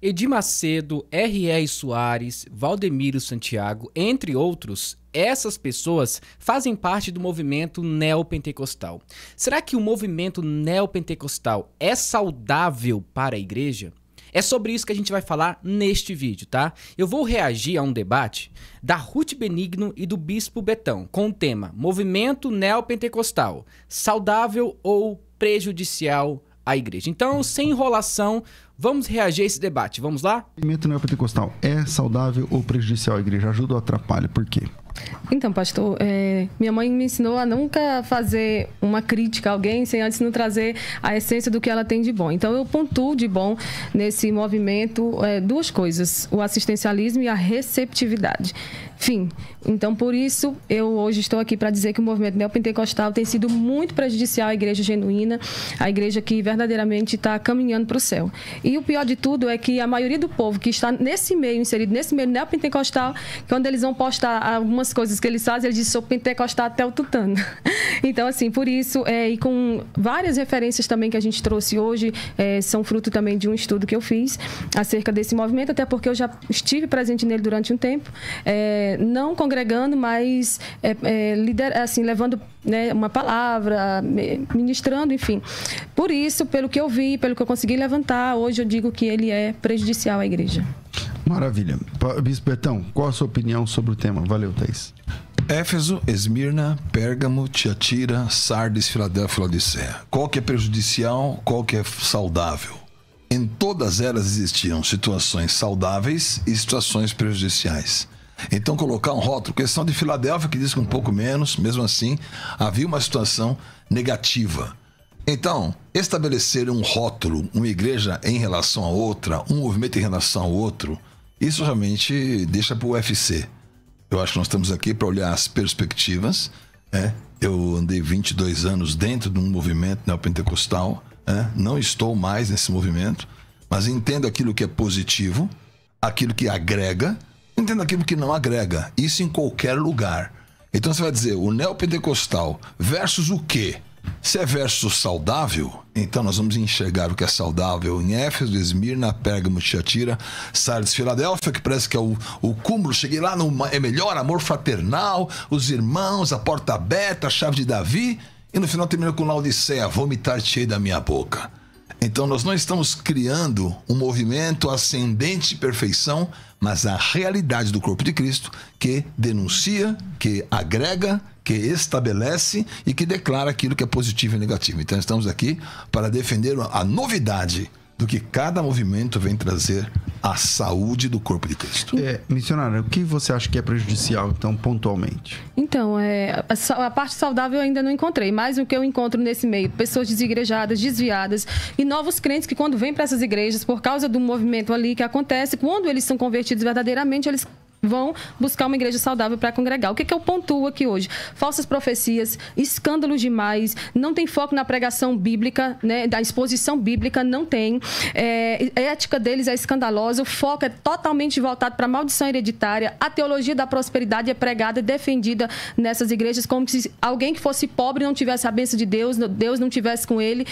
Edi Macedo, R.E. Soares, Valdemiro Santiago, entre outros, essas pessoas fazem parte do movimento neopentecostal. Será que o movimento neopentecostal é saudável para a igreja? É sobre isso que a gente vai falar neste vídeo, tá? Eu vou reagir a um debate da Ruth Benigno e do Bispo Betão com o tema Movimento Neopentecostal: saudável ou prejudicial à igreja? Então, sem enrolação, Vamos reagir a esse debate, vamos lá? movimento neopentecostal é saudável ou prejudicial à igreja? Ajuda ou atrapalha? Por quê? Então, pastor, é, minha mãe me ensinou a nunca fazer uma crítica a alguém sem antes não trazer a essência do que ela tem de bom. Então, eu pontuo de bom nesse movimento é, duas coisas: o assistencialismo e a receptividade. Fim. Então, por isso, eu hoje estou aqui para dizer que o movimento neopentecostal tem sido muito prejudicial à igreja genuína, à igreja que verdadeiramente está caminhando para o céu. E o pior de tudo é que a maioria do povo que está nesse meio, inserido nesse meio neopentecostal, quando eles vão postar algumas coisas que eles fazem, eles dizem, sou pentecostal até o tutano. Então, assim, por isso, é, e com várias referências também que a gente trouxe hoje, é, são fruto também de um estudo que eu fiz acerca desse movimento, até porque eu já estive presente nele durante um tempo. É, não congregando, mas é, é, lider, assim, levando né, uma palavra, ministrando, enfim. Por isso, pelo que eu vi, pelo que eu consegui levantar, hoje eu digo que ele é prejudicial à igreja. Maravilha. Bispo Betão, qual a sua opinião sobre o tema? Valeu, Thaís. Éfeso, Esmirna, Pérgamo, Tiatira, Sardes, Filadélfia, Laodiceia. Qual que é prejudicial, qual que é saudável? Em todas elas existiam situações saudáveis e situações prejudiciais. Então colocar um rótulo, questão de Filadélfia que diz que um pouco menos, mesmo assim, havia uma situação negativa. Então, estabelecer um rótulo, uma igreja em relação a outra, um movimento em relação ao outro, isso realmente deixa para o UFC. Eu acho que nós estamos aqui para olhar as perspectivas. É, eu andei 22 anos dentro de um movimento neopentecostal, é, não estou mais nesse movimento, mas entendo aquilo que é positivo, aquilo que agrega Entenda aquilo que não agrega. Isso em qualquer lugar. Então você vai dizer o neopentecostal versus o quê? Se é versus saudável, então nós vamos enxergar o que é saudável em Éfeso, Esmirna, Pérgamo, Tiatira, Sardes, Filadélfia, que parece que é o, o cúmulo. Cheguei lá, no, é melhor, amor fraternal, os irmãos, a porta aberta, a chave de Davi, e no final termina com Laodiceia, vomitar-te-ei da minha boca. Então nós não estamos criando um movimento ascendente de perfeição, mas a realidade do corpo de Cristo que denuncia, que agrega, que estabelece e que declara aquilo que é positivo e negativo. Então estamos aqui para defender a novidade do que cada movimento vem trazer à saúde do corpo de Cristo. É, missionário, o que você acha que é prejudicial, então, pontualmente? Então, é, a, a, parte saudável eu ainda não encontrei, mas o que eu encontro nesse meio, pessoas desigrejadas, desviadas e novos crentes que quando vêm para essas igrejas, por causa do movimento ali que acontece, quando eles são convertidos verdadeiramente, eles vão buscar uma igreja saudável para congregar. O que, que eu pontuo aqui hoje? Falsas profecias, escândalos demais, não tem foco na pregação bíblica, né, da exposição bíblica, não tem. É, a ética deles é escandalosa, o foco é totalmente voltado para a maldição hereditária. A teologia da prosperidade é pregada e defendida nessas igrejas como se alguém que fosse pobre não tivesse a bênção de Deus, Deus não tivesse com ele.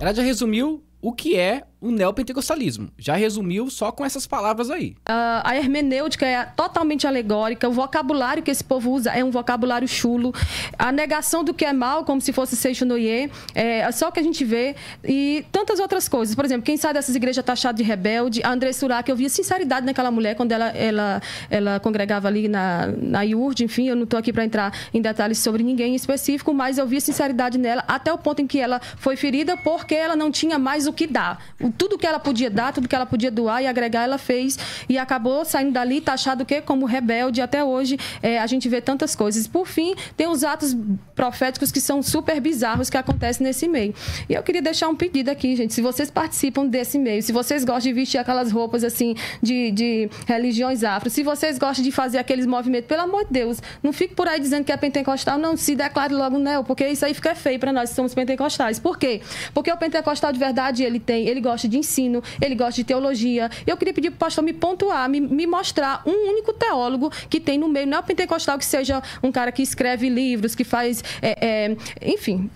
Ela já resumiu o que é o neopentecostalismo. Já resumiu só com essas palavras aí. Uh, a hermenêutica é totalmente alegórica, o vocabulário que esse povo usa é um vocabulário chulo, a negação do que é mal, como se fosse Noyer, é, é só o que a gente vê, e tantas outras coisas. Por exemplo, quem sai dessas igrejas é tá taxado de rebelde, a André Surak, eu via sinceridade naquela mulher quando ela, ela, ela congregava ali na, na IURD, enfim, eu não estou aqui para entrar em detalhes sobre ninguém em específico, mas eu via sinceridade nela até o ponto em que ela foi ferida porque ela não tinha mais o que dar. O tudo que ela podia dar, tudo que ela podia doar e agregar, ela fez. E acabou saindo dali taxado tá o quê? Como rebelde. Até hoje é, a gente vê tantas coisas. Por fim, tem os atos proféticos que são super bizarros que acontecem nesse meio. E eu queria deixar um pedido aqui, gente. Se vocês participam desse meio, se vocês gostam de vestir aquelas roupas assim de, de religiões afro, se vocês gostam de fazer aqueles movimentos, pelo amor de Deus, não fique por aí dizendo que é pentecostal, não. Se declare logo neo, porque isso aí fica feio para nós que somos pentecostais. Por quê? Porque o pentecostal de verdade, ele tem, ele gosta gosta de ensino, ele gosta de teologia. Eu queria pedir para o pastor me pontuar, me, me, mostrar um único teólogo que tem no meio, não é o pentecostal que seja um cara que escreve livros, que faz. É, é, enfim.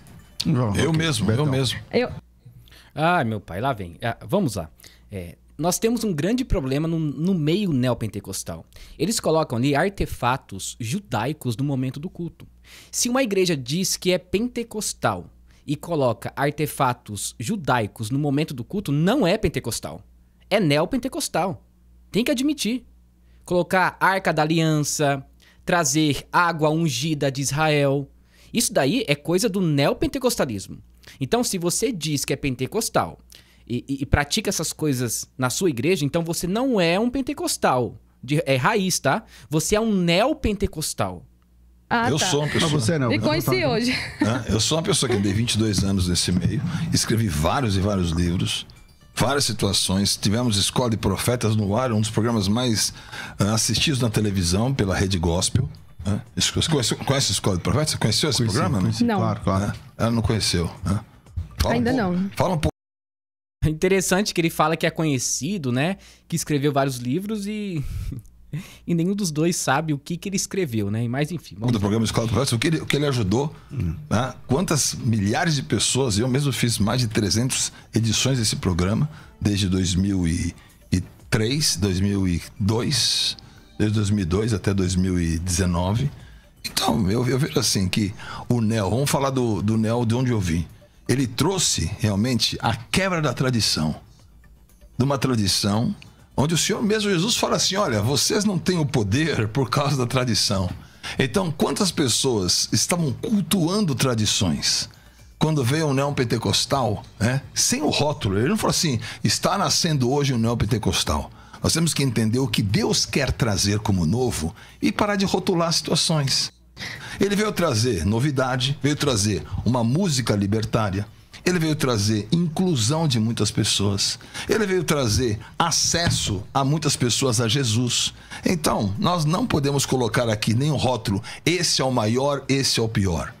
Eu mesmo, eu mesmo. Eu... Ai, meu pai, lá vem. Ah, vamos lá. É, nós temos um grande problema no, no meio neopentecostal. Eles colocam ali artefatos judaicos no momento do culto. Se uma igreja diz que é pentecostal, e coloca artefatos judaicos no momento do culto não é pentecostal. É neopentecostal. Tem que admitir. Colocar arca da aliança, trazer água ungida de Israel. Isso daí é coisa do neopentecostalismo. Então, se você diz que é pentecostal e, e, e pratica essas coisas na sua igreja, então você não é um pentecostal de, é raiz, tá? Você é um neopentecostal. Ah, eu tá. sou uma pessoa. Mas você não. conheci hoje. Eu sou uma pessoa que andei 22 anos nesse meio, escrevi vários e vários livros, várias situações. Tivemos Escola de Profetas no ar, um dos programas mais assistidos na televisão pela Rede Gospel. Você conhece, conhece a Escola de Profetas? Você conheceu esse conheci, programa? Né? Conheci, não. Claro, claro. Ela não conheceu. Fala Ainda um não. Fala um pouco. É interessante que ele fala que é conhecido, né? Que escreveu vários livros e e nenhum dos dois sabe o que, que ele escreveu, né? Mas enfim. Vamos... Do programa Escola do Professor, o que ele, o que ele ajudou, hum. né? quantas milhares de pessoas, eu mesmo fiz mais de 300 edições desse programa, desde 2003, 2002, desde 2002 até 2019. Então, eu, eu vejo assim que o Neo, vamos falar do, do Neo de onde eu vim. Ele trouxe realmente a quebra da tradição, de uma tradição onde o Senhor mesmo Jesus fala assim: olha, vocês não têm o poder por causa da tradição. Então, quantas pessoas estavam cultuando tradições? Quando veio um neo Pentecostal, né? sem o rótulo, ele não falou assim: está nascendo hoje um neo Pentecostal. Nós temos que entender o que Deus quer trazer como novo e parar de rotular situações. Ele veio trazer novidade, veio trazer uma música libertária, ele veio trazer inclusão de muitas pessoas. Ele veio trazer acesso a muitas pessoas a Jesus. Então, nós não podemos colocar aqui nenhum rótulo, esse é o maior, esse é o pior.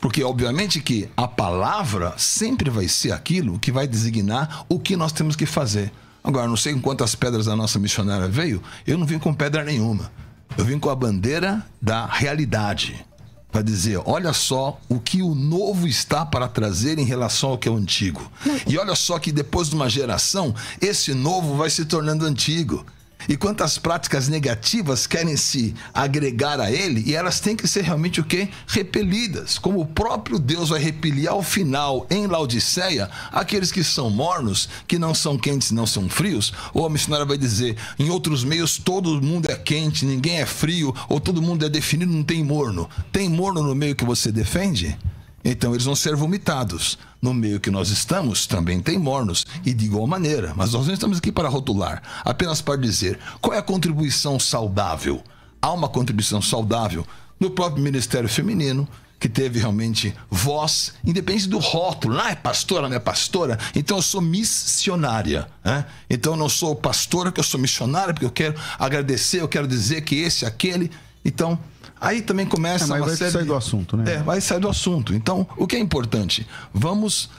Porque, obviamente, que a palavra sempre vai ser aquilo que vai designar o que nós temos que fazer. Agora, não sei com quantas pedras a nossa missionária veio, eu não vim com pedra nenhuma. Eu vim com a bandeira da realidade para dizer, olha só o que o novo está para trazer em relação ao que é o antigo. E olha só que depois de uma geração, esse novo vai se tornando antigo e quantas práticas negativas querem se agregar a ele e elas têm que ser realmente o que? Repelidas. Como o próprio Deus vai repelir ao final em Laodiceia aqueles que são mornos, que não são quentes, não são frios. Ou a missionária vai dizer: em outros meios todo mundo é quente, ninguém é frio, ou todo mundo é definido, não tem morno. Tem morno no meio que você defende? Então eles vão ser vomitados. No meio que nós estamos, também tem mornos, e de igual maneira. Mas nós não estamos aqui para rotular, apenas para dizer qual é a contribuição saudável. Há uma contribuição saudável no próprio Ministério Feminino, que teve realmente voz, independente do rótulo. Ah, é pastora, não é pastora? Então eu sou missionária. Né? Então eu não sou pastora, que eu sou missionária, porque eu quero agradecer, eu quero dizer que esse, aquele. Então, Aí também começa é, mas uma vai série. sair do assunto, né? É, vai sair do assunto. Então, o que é importante? Vamos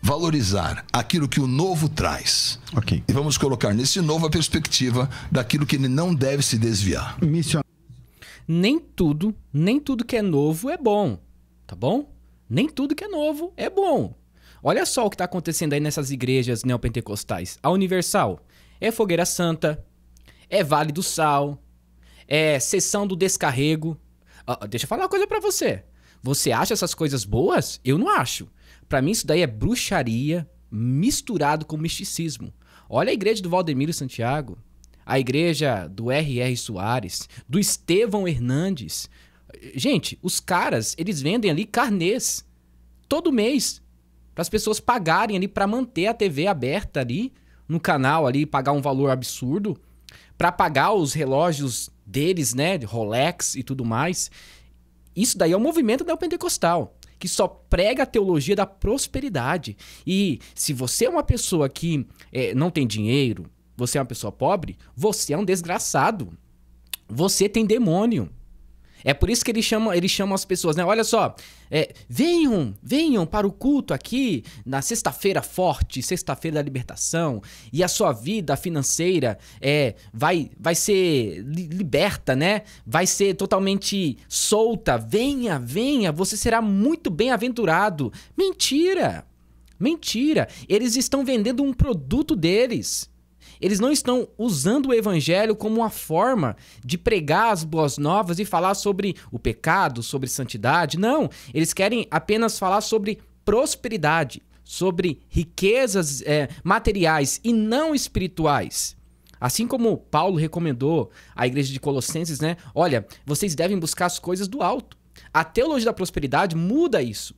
valorizar aquilo que o novo traz. Ok. E vamos colocar nesse novo a perspectiva daquilo que ele não deve se desviar. Mission... Nem tudo, nem tudo que é novo é bom, tá bom? Nem tudo que é novo é bom. Olha só o que está acontecendo aí nessas igrejas neopentecostais. A Universal é Fogueira Santa, é Vale do Sal, é, sessão do descarrego. Ah, ah, deixa eu falar uma coisa para você. Você acha essas coisas boas? Eu não acho. Para mim, isso daí é bruxaria misturado com misticismo. Olha a igreja do Valdemiro Santiago, a igreja do R.R. Soares, do Estevão Hernandes. Gente, os caras, eles vendem ali carnês todo mês para as pessoas pagarem ali para manter a TV aberta ali no canal ali, pagar um valor absurdo para pagar os relógios deles, né? De Rolex e tudo mais. Isso daí é um movimento neopentecostal, que só prega a teologia da prosperidade. E se você é uma pessoa que é, não tem dinheiro, você é uma pessoa pobre, você é um desgraçado. Você tem demônio. É por isso que ele chama, ele chama as pessoas, né? Olha só, é, venham, venham para o culto aqui na sexta-feira forte, sexta-feira da libertação, e a sua vida financeira é vai vai ser liberta, né? Vai ser totalmente solta. Venha, venha, você será muito bem-aventurado. Mentira. Mentira. Eles estão vendendo um produto deles. Eles não estão usando o evangelho como uma forma de pregar as boas novas e falar sobre o pecado, sobre santidade. Não. Eles querem apenas falar sobre prosperidade, sobre riquezas é, materiais e não espirituais. Assim como Paulo recomendou à igreja de Colossenses, né? Olha, vocês devem buscar as coisas do alto. A teologia da prosperidade muda isso.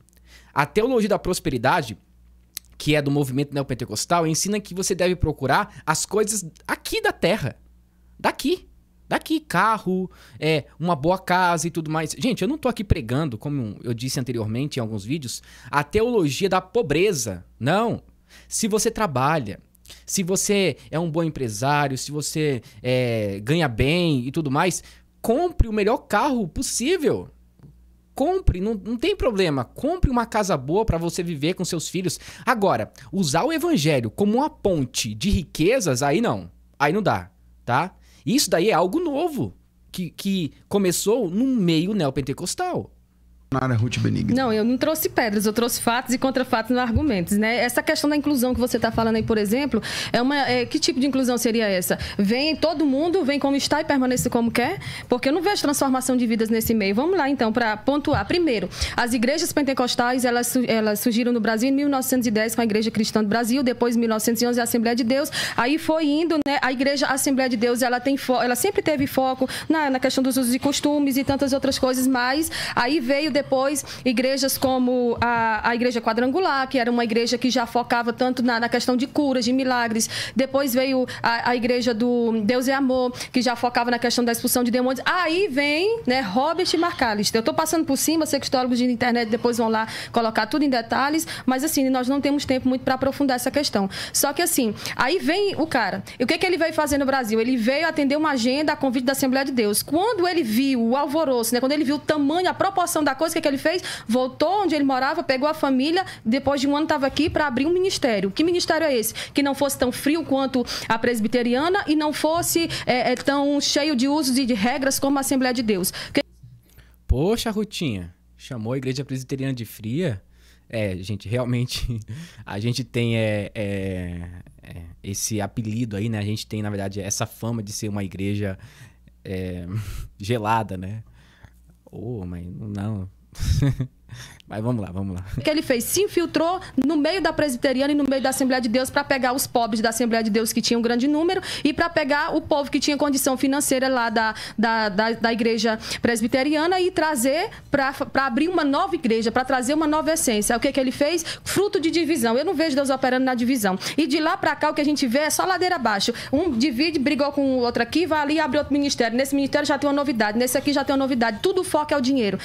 A teologia da prosperidade que é do movimento neopentecostal, ensina que você deve procurar as coisas aqui da terra. Daqui. Daqui, carro, é, uma boa casa e tudo mais. Gente, eu não tô aqui pregando, como eu disse anteriormente em alguns vídeos, a teologia da pobreza. Não. Se você trabalha, se você é um bom empresário, se você é, ganha bem e tudo mais, compre o melhor carro possível compre, não, não tem problema. Compre uma casa boa para você viver com seus filhos. Agora, usar o evangelho como uma ponte de riquezas, aí não. Aí não dá, tá? Isso daí é algo novo que, que começou no meio neopentecostal. Nara é Ruth Benigno. Não, eu não trouxe pedras, eu trouxe fatos e contrafatos no argumentos, né? Essa questão da inclusão que você está falando aí, por exemplo, é uma é, que tipo de inclusão seria essa? Vem todo mundo, vem como está e permanece como quer? Porque eu não vejo transformação de vidas nesse meio. Vamos lá então para pontuar. Primeiro, as igrejas pentecostais, elas elas surgiram no Brasil em 1910 com a Igreja Cristã do Brasil, depois em 1911 a Assembleia de Deus. Aí foi indo, né? A Igreja Assembleia de Deus, ela tem ela sempre teve foco na, na questão dos usos e costumes e tantas outras coisas, mas aí veio depois, igrejas como a, a Igreja Quadrangular, que era uma igreja que já focava tanto na, na questão de curas, de milagres. Depois veio a, a, Igreja do Deus é Amor, que já focava na questão da expulsão de demônios. Aí vem né, Robert McAllister. Eu estou passando por cima, sei que de internet depois vão lá colocar tudo em detalhes, mas assim, nós não temos tempo muito para aprofundar essa questão. Só que assim, aí vem o cara. E o que, que ele veio fazer no Brasil? Ele veio atender uma agenda a convite da Assembleia de Deus. Quando ele viu o alvoroço, né, quando ele viu o tamanho, a proporção da coisa, coisa que, é que ele fez, voltou onde ele morava, pegou a família, depois de um ano estava aqui para abrir um ministério. Que ministério é esse? Que não fosse tão frio quanto a presbiteriana e não fosse é, é, tão cheio de usos e de regras como a Assembleia de Deus. Que... Poxa, Rutinha, chamou a igreja presbiteriana de fria? É, gente, realmente a gente tem é, é, é, esse apelido aí, né? A gente tem, na verdade, essa fama de ser uma igreja é, gelada, né? Oh, mas não. Mas vamos lá, vamos lá. O que ele fez? Se infiltrou no meio da presbiteriana e no meio da Assembleia de Deus para pegar os pobres da Assembleia de Deus, que tinha um grande número, e para pegar o povo que tinha condição financeira lá da, da, da, da igreja presbiteriana e trazer para abrir uma nova igreja, para trazer uma nova essência. É o que, que ele fez? Fruto de divisão. Eu não vejo Deus operando na divisão. E de lá para cá, o que a gente vê é só ladeira abaixo. Um divide, brigou com o outro aqui, vai ali e abre outro ministério. Nesse ministério já tem uma novidade, nesse aqui já tem uma novidade. Tudo foco é o dinheiro.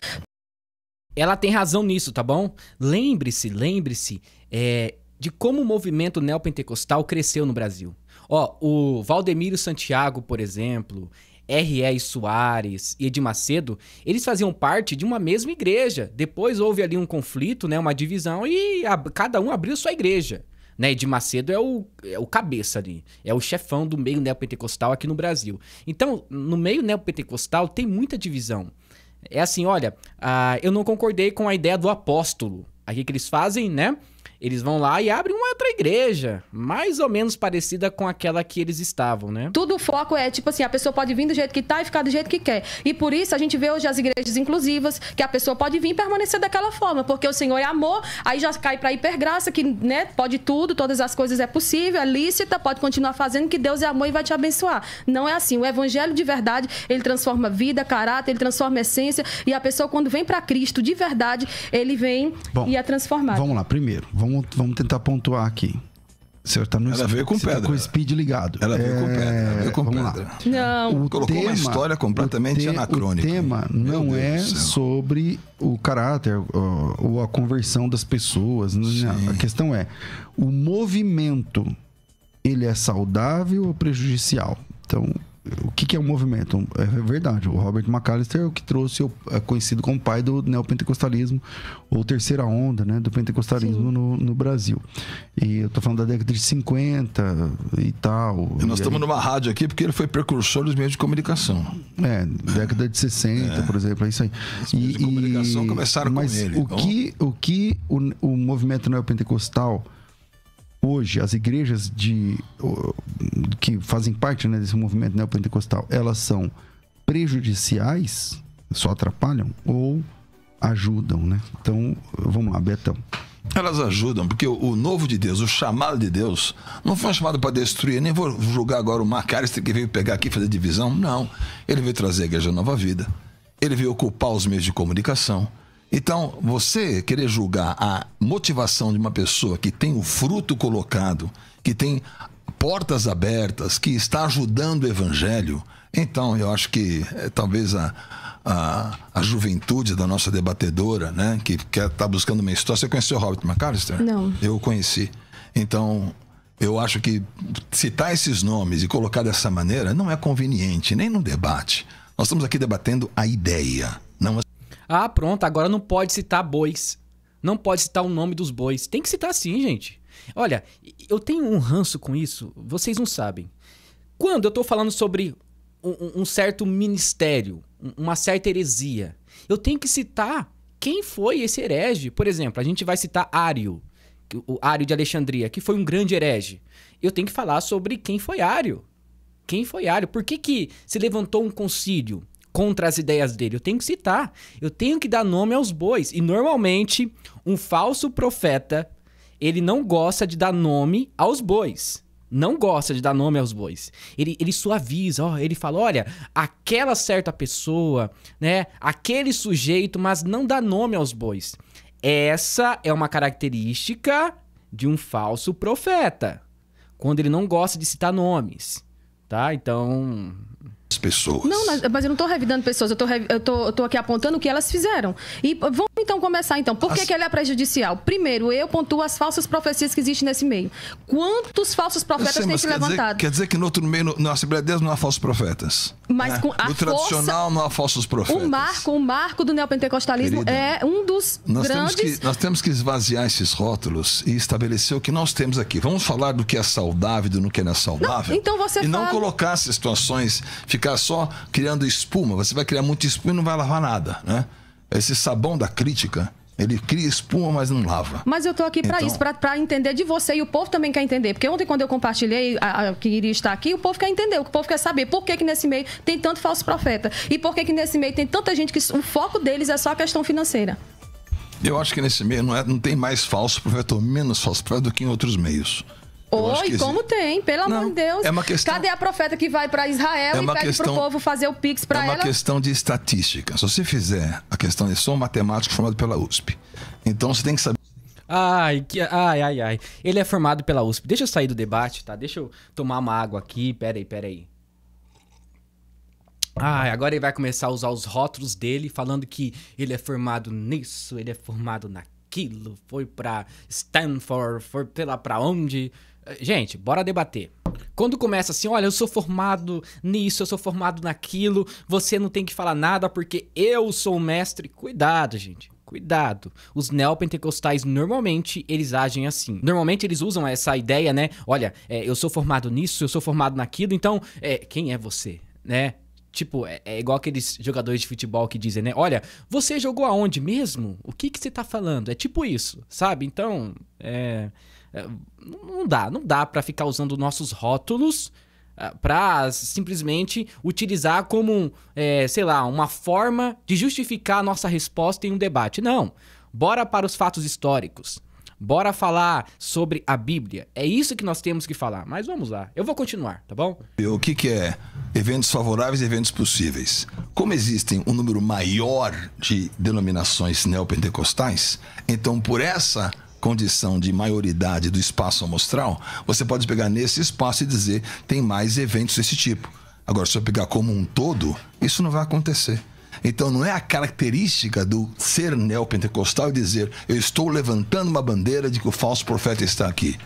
Ela tem razão nisso, tá bom? Lembre-se, lembre-se é, de como o movimento neopentecostal cresceu no Brasil. Ó, o Valdemiro Santiago, por exemplo, R.E. Soares e Edmacedo, Macedo, eles faziam parte de uma mesma igreja. Depois houve ali um conflito, né, uma divisão, e a, cada um abriu sua igreja. Né, Edir Macedo é o, é o cabeça ali, é o chefão do meio neopentecostal aqui no Brasil. Então, no meio neopentecostal tem muita divisão. É assim, olha, ah, eu não concordei com a ideia do apóstolo. Aqui que eles fazem, né? Eles vão lá e abrem uma outra igreja, mais ou menos parecida com aquela que eles estavam, né? Tudo o foco é, tipo assim, a pessoa pode vir do jeito que tá e ficar do jeito que quer. E por isso a gente vê hoje as igrejas inclusivas, que a pessoa pode vir e permanecer daquela forma, porque o Senhor é amor, aí já cai pra hipergraça, que, né, pode tudo, todas as coisas é possível, é lícita, pode continuar fazendo, que Deus é amor e vai te abençoar. Não é assim. O evangelho de verdade, ele transforma vida, caráter, ele transforma essência, e a pessoa, quando vem para Cristo de verdade, ele vem Bom, e é transformado. Vamos lá, primeiro, vamos vamos, vamos tentar pontuar aqui. O senhor tá no ela veio com tá pedra. Tá com o speed ligado. Ela veio é... com pedra. Ela veio com é, Vamos pedra. Lá. Não. O Colocou tema, uma história completamente te, anacrônica. O tema Meu não Deus é sobre o caráter ou a conversão das pessoas. Sim. A questão é, o movimento, ele é saudável ou prejudicial? Então, o que, que, é um movimento? É verdade, o Robert McAllister é o que trouxe, o, é conhecido como pai do neopentecostalismo, ou terceira onda né, do pentecostalismo no, no, Brasil. E eu tô falando da década de 50 e tal. E nós e estamos aí... numa rádio aqui porque ele foi precursor dos meios de comunicação. É, década de 60, é. por exemplo, é isso aí. Os meios e, de comunicação e... começaram mas com ele. O então... que o, que o, o movimento neopentecostal... pentecostal hoje as igrejas de que fazem parte né, desse movimento neopentecostal, elas são prejudiciais, só atrapalham ou ajudam, né? Então, vamos lá, Betão. Elas ajudam, porque o, o, novo de Deus, o chamado de Deus, não foi um chamado para destruir. Nem vou julgar agora o Macarister que veio pegar aqui e fazer divisão. Não. Ele veio trazer a igreja nova vida. Ele veio ocupar os meios de comunicação. Então, você querer julgar a motivação de uma pessoa que tem o fruto colocado, que tem portas abertas, que está ajudando o evangelho, então eu acho que é, talvez a, a, a, juventude da nossa debatedora, né, que está buscando uma história. Você conheceu Robert McAllister? Não. Eu conheci. Então, eu acho que citar esses nomes e colocar dessa maneira não é conveniente, nem no debate. Nós estamos aqui debatendo a ideia, não a ah, pronto, agora não pode citar bois. Não pode citar o nome dos bois. Tem que citar sim, gente. Olha, eu tenho um ranço com isso, vocês não sabem. Quando eu tô falando sobre um, um certo ministério, uma certa heresia, eu tenho que citar quem foi esse herege. Por exemplo, a gente vai citar Ário, o Ário de Alexandria, que foi um grande herege. Eu tenho que falar sobre quem foi Ário. Quem foi Ário? Por que, que se levantou um concílio? contra as ideias dele. Eu tenho que citar, eu tenho que dar nome aos bois. E normalmente, um falso profeta, ele não gosta de dar nome aos bois. Não gosta de dar nome aos bois. Ele, ele suaviza, ó, ele fala: olha, aquela certa pessoa, né? Aquele sujeito, mas não dá nome aos bois. Essa é uma característica de um falso profeta. Quando ele não gosta de citar nomes. Tá? Então, pessoas. Não, mas, mas eu não estou revidando pessoas, eu tô, estou eu tô aqui apontando o que elas fizeram. E vamos então começar então. Por que, as... que é prejudicial? Primeiro, eu pontuo as falsas profecias que existem nesse meio. Quantos falsos profetas sei, têm se quer levantado? Dizer, quer dizer que no outro meio, na Assembleia de Deus, não há falsos profetas. Mas né? com a No tradicional força, não há falsos profetas. O marco, o marco do neopentecostalismo Querida, é um dos nós grandes... Temos que, nós temos que esvaziar esses rótulos e estabelecer o que nós temos aqui. Vamos falar do que é saudável, do que não é saudável. Não, então você E fala... não colocar essas situações, ficar ficar só criando espuma. Você vai criar muita espuma e não vai lavar nada, né? Esse sabão da crítica, ele cria espuma, mas não lava. Mas eu tô aqui para então... isso, para entender de você e o povo também quer entender. Porque ontem, quando eu compartilhei a, a, que iria estar aqui, o povo quer entender, o povo quer saber por que, que nesse meio tem tanto falso profeta e por que, que nesse meio tem tanta gente que o foco deles é só a questão financeira. Eu acho que nesse meio não, é, não tem mais falso profeta ou menos falso profeta do que em outros meios. Oi, como tem, pelo amor de Deus. É uma questão... Cadê a profeta que vai para Israel é e pede questão... pro povo fazer o pix para ela? É uma ela? questão de estatística. Se você fizer a questão de é um matemático formado pela USP, então você tem que saber Ai, que, ai, ai, ai. Ele é formado pela USP. Deixa eu sair do debate, tá? Deixa eu tomar uma água aqui. Peraí, peraí. Ah, agora ele vai começar a usar os rótulos dele, falando que ele é formado nisso, ele é formado naquilo, foi pra Stanford, foi pela pra onde. Gente, bora debater. Quando começa assim, olha, eu sou formado nisso, eu sou formado naquilo, você não tem que falar nada porque eu sou o mestre. Cuidado, gente. Cuidado. Os neopentecostais normalmente eles agem assim. Normalmente eles usam essa ideia, né? Olha, é, eu sou formado nisso, eu sou formado naquilo, então é, quem é você, né? Tipo, é, é, igual aqueles jogadores de futebol que dizem, né? Olha, você jogou aonde mesmo? O que, que você tá falando? É tipo isso, sabe? Então, é. É, não dá, não dá para ficar usando nossos rótulos é, para simplesmente utilizar como, é, sei lá, uma forma de justificar a nossa resposta em um debate. Não. Bora para os fatos históricos. Bora falar sobre a Bíblia. É isso que nós temos que falar. Mas vamos lá. Eu vou continuar, tá bom? O que, que é eventos favoráveis e eventos possíveis? Como existem um número maior de denominações neopentecostais, então por essa condição de maioridade do espaço amostral, você pode pegar nesse espaço e dizer tem mais eventos desse tipo. Agora, se eu pegar como um todo, isso não vai acontecer. Então, não é a característica do ser neopentecostal e dizer eu estou levantando uma bandeira de que o falso profeta está aqui.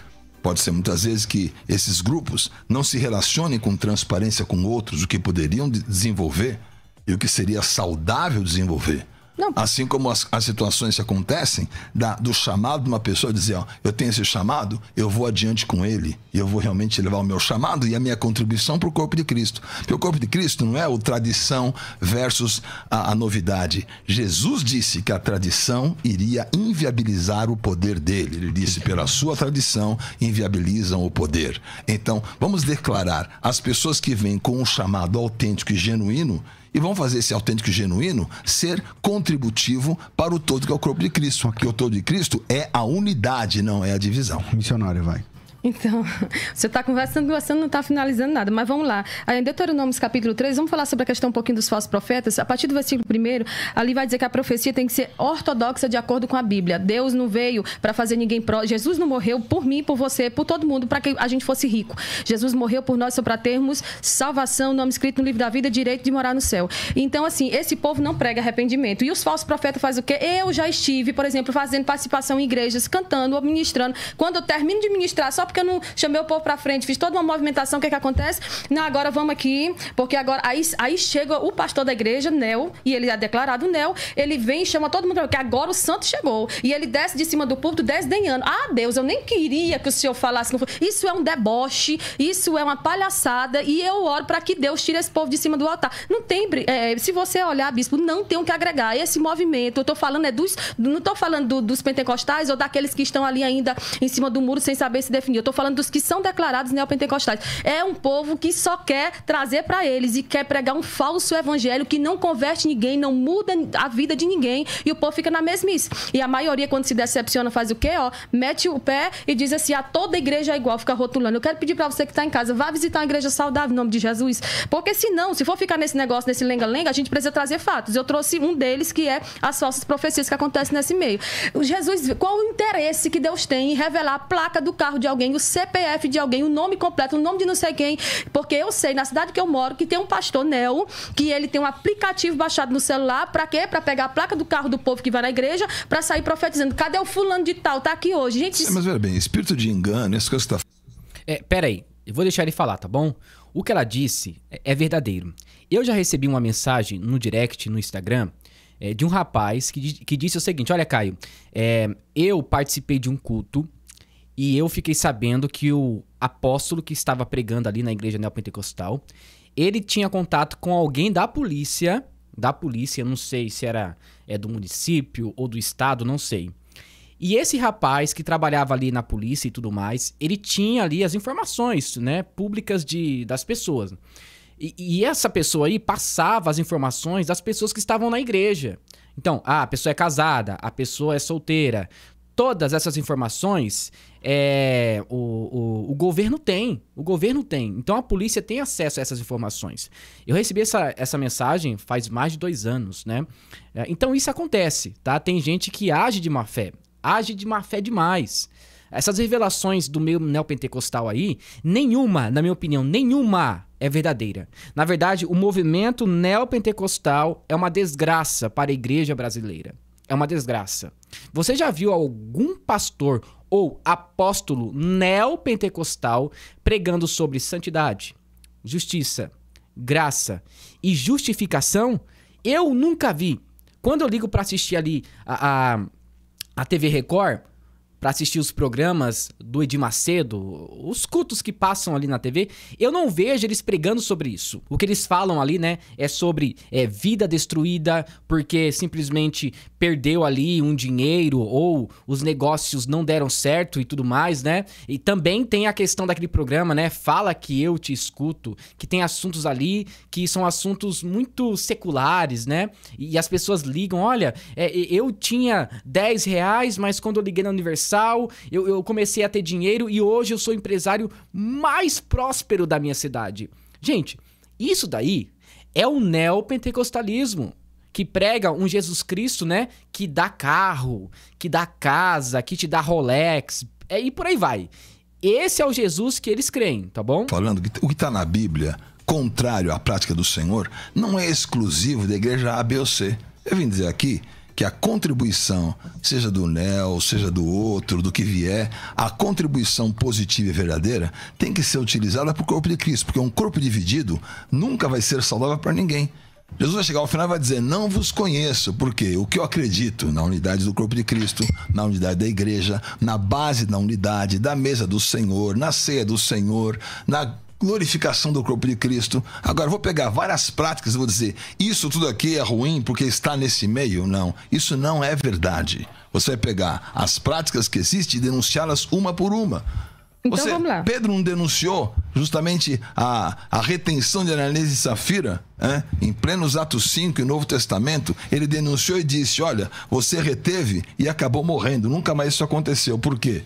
Pode ser muitas vezes que esses grupos não se relacionem com transparência com outros, o que poderiam desenvolver e o que seria saudável desenvolver. Não. Assim como as, as situações que acontecem, da, do chamado de uma pessoa dizer, ó, eu tenho esse chamado, eu vou adiante com ele, e eu vou realmente levar o meu chamado e a minha contribuição para o corpo de Cristo. Porque o corpo de Cristo não é o tradição versus a, a novidade. Jesus disse que a tradição iria inviabilizar o poder dele. Ele disse, pela sua tradição, inviabilizam o poder. Então, vamos declarar, as pessoas que vêm com um chamado autêntico e genuíno, e vamos fazer esse autêntico e genuíno ser contributivo para o todo que é o corpo de Cristo. Porque o todo de Cristo é a unidade, não é a divisão. Missionário, vai. Então, você está conversando, você não está finalizando nada, mas vamos lá. Aí, em Deuteronômio capítulo 3, vamos falar sobre a questão um pouquinho dos falsos profetas. A partir do versículo 1, ali vai dizer que a profecia tem que ser ortodoxa de acordo com a Bíblia. Deus não veio para fazer ninguém pró. Jesus não morreu por mim, por você, por todo mundo, para que a gente fosse rico. Jesus morreu por nós só para termos salvação, nome escrito no livro da vida, direito de morar no céu. Então, assim, esse povo não prega arrependimento. E os falsos profetas fazem o quê? Eu já estive, por exemplo, fazendo participação em igrejas, cantando, ou ministrando. Quando eu termino de ministrar, só porque eu não chamei o povo para frente, fiz toda uma movimentação, o que é que acontece? Não, agora vamos aqui, porque agora aí, aí chega o pastor da igreja, Nel, e ele é declarado Nel, ele vem e chama todo mundo porque agora o santo chegou. E ele desce de cima do púlpito desdenhando. Ah, Deus, eu nem queria que o senhor falasse. Isso é um deboche, isso é uma palhaçada, e eu oro para que Deus tire esse povo de cima do altar. Não tem, é, se você olhar, bispo, não tem o que agregar. Esse movimento, eu tô falando é dos, não tô falando do, dos pentecostais ou daqueles que estão ali ainda em cima do muro sem saber se definir estou falando dos que são declarados neopentecostais. É um povo que só quer trazer para eles e quer pregar um falso evangelho que não converte ninguém, não muda a vida de ninguém e o povo fica na mesmice. E a maioria, quando se decepciona, faz o quê? Ó, mete o pé e diz assim: a toda igreja é igual, fica rotulando. Eu quero pedir para você que está em casa, vá visitar uma igreja saudável em nome de Jesus. Porque senão, se for ficar nesse negócio, nesse lenga-lenga, a gente precisa trazer fatos. Eu trouxe um deles que é as falsas profecias que acontecem nesse meio. O Jesus, qual o interesse que Deus tem em revelar a placa do carro de alguém o CPF de alguém, o nome completo, o nome de não sei quem, porque eu sei, na cidade que eu moro, que tem um pastor Neo, que ele tem um aplicativo baixado no celular, para quê? Para pegar a placa do carro do povo que vai na igreja, para sair profetizando. Cadê o fulano de tal? Tá aqui hoje. Gente, é, Mas, veja bem, espírito de engano, essas que você tá... É, aí, eu vou deixar ele falar, tá bom? O que ela disse é, é verdadeiro. Eu já recebi uma mensagem no direct, no Instagram, é, de um rapaz que, que disse o seguinte: Olha, Caio, é, eu participei de um culto e eu fiquei sabendo que o apóstolo que estava pregando ali na igreja neopentecostal, ele tinha contato com alguém da polícia, da polícia, não sei se era é, do município ou do estado, não sei. E esse rapaz que trabalhava ali na polícia e tudo mais, ele tinha ali as informações, né, públicas de, das pessoas. E, e essa pessoa aí passava as informações das pessoas que estavam na igreja. Então, ah, a pessoa é casada, a pessoa é solteira, todas essas informações é, o, o, o, governo tem. O governo tem. Então a polícia tem acesso a essas informações. Eu recebi essa, essa mensagem faz mais de dois anos, né? É, então isso acontece, tá? Tem gente que age de má fé. Age de má fé demais. Essas revelações do meio neopentecostal aí, nenhuma, na minha opinião, nenhuma é verdadeira. Na verdade, o movimento neopentecostal é uma desgraça para a igreja brasileira é uma desgraça. Você já viu algum pastor ou apóstolo neopentecostal pregando sobre santidade, justiça, graça e justificação? Eu nunca vi. Quando eu ligo para assistir ali a, a, a TV Record, para assistir os programas do Edir Macedo, os cultos que passam ali na TV, eu não vejo eles pregando sobre isso. O que eles falam ali, né, é sobre é, vida destruída porque simplesmente perdeu ali um dinheiro ou os negócios não deram certo e tudo mais, né? E também tem a questão daquele programa, né, Fala que eu te escuto, que tem assuntos ali que são assuntos muito seculares, né? E as pessoas ligam, olha, é, eu tinha 10 reais, mas quando eu liguei na universidade eu, eu comecei a ter dinheiro e hoje eu sou o empresário mais próspero da minha cidade. Gente, isso daí é o neopentecostalismo que prega um Jesus Cristo, né, que dá carro, que dá casa, que te dá Rolex, é, e por aí vai. Esse é o Jesus que eles creem, tá bom? Falando que o que está na Bíblia, contrário à prática do Senhor, não é exclusivo da igreja A, B ou C. Eu vim dizer aqui que a contribuição, seja do NEL, seja do outro, do que vier, a contribuição positiva e verdadeira tem que ser utilizada para o corpo de Cristo, porque um corpo dividido nunca vai ser saudável para ninguém. Jesus vai chegar ao final e vai dizer: Não vos conheço, porque o que eu acredito na unidade do corpo de Cristo, na unidade da igreja, na base da unidade, da mesa do Senhor, na ceia do Senhor, na glorificação do corpo de Cristo. Agora, vou pegar várias práticas e vou dizer: isso tudo aqui é ruim porque está nesse meio? Não, isso não é verdade. Você vai pegar as práticas que existem e denunciá-las uma por uma. Então Você, vamos lá. Pedro não denunciou justamente a, a retenção de Ananias e Safira, é? em plenos Atos 5 e Novo Testamento, ele denunciou e disse: Olha, você reteve e acabou morrendo, nunca mais isso aconteceu. Por quê?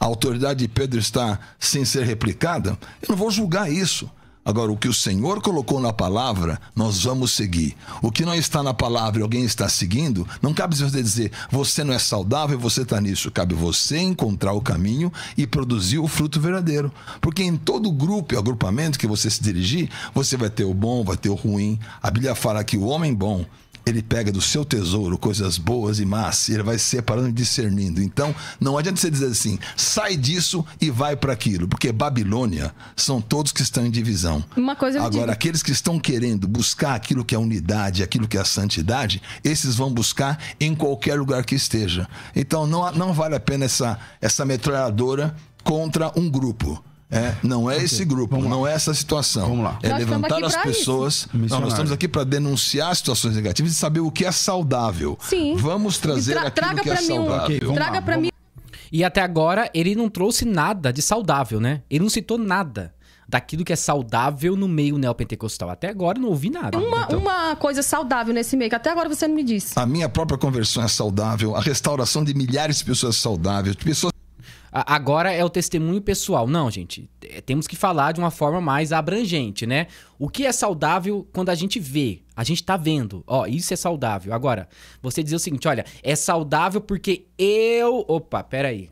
a autoridade de Pedro está sem ser replicada, eu não vou julgar isso. Agora, o que o Senhor colocou na palavra, nós vamos seguir. O que não está na palavra e alguém está seguindo, não cabe você dizer, você não é saudável, você está nisso. Cabe você encontrar o caminho e produzir o fruto verdadeiro. Porque em todo grupo e agrupamento que você se dirigir, você vai ter o bom, vai ter o ruim. A Bíblia fala que o homem bom ele pega do seu tesouro coisas boas e más, e ele vai separando e discernindo. Então, não adianta você dizer assim, sai disso e vai para aquilo, porque Babilônia são todos que estão em divisão. Uma coisa Agora, aqueles que estão querendo buscar aquilo que é unidade, aquilo que é santidade, esses vão buscar em qualquer lugar que esteja. Então, não, não vale a pena essa, essa metralhadora contra um grupo é, não é okay. esse grupo, Vamos não lá. é essa situação. Vamos lá. É nós levantar as pessoas. Não, nós estamos aqui para denunciar situações negativas e saber o que é saudável. Sim. Vamos trazer tra aquilo traga que é saudável. Um... Okay, traga para mim. E até agora ele não trouxe nada de saudável, né? Ele não citou nada daquilo que é saudável no meio neopentecostal. Até agora não ouvi nada. Uma, então. uma coisa saudável nesse meio, que até agora você não me disse. A minha própria conversão é saudável, a restauração de milhares de pessoas é saudável, de pessoas agora é o testemunho pessoal. Não, gente, é, temos que falar de uma forma mais abrangente, né? O que é saudável quando a gente vê, a gente tá vendo, ó, isso é saudável. Agora, você dizer o seguinte, olha, é saudável porque eu, opa, peraí,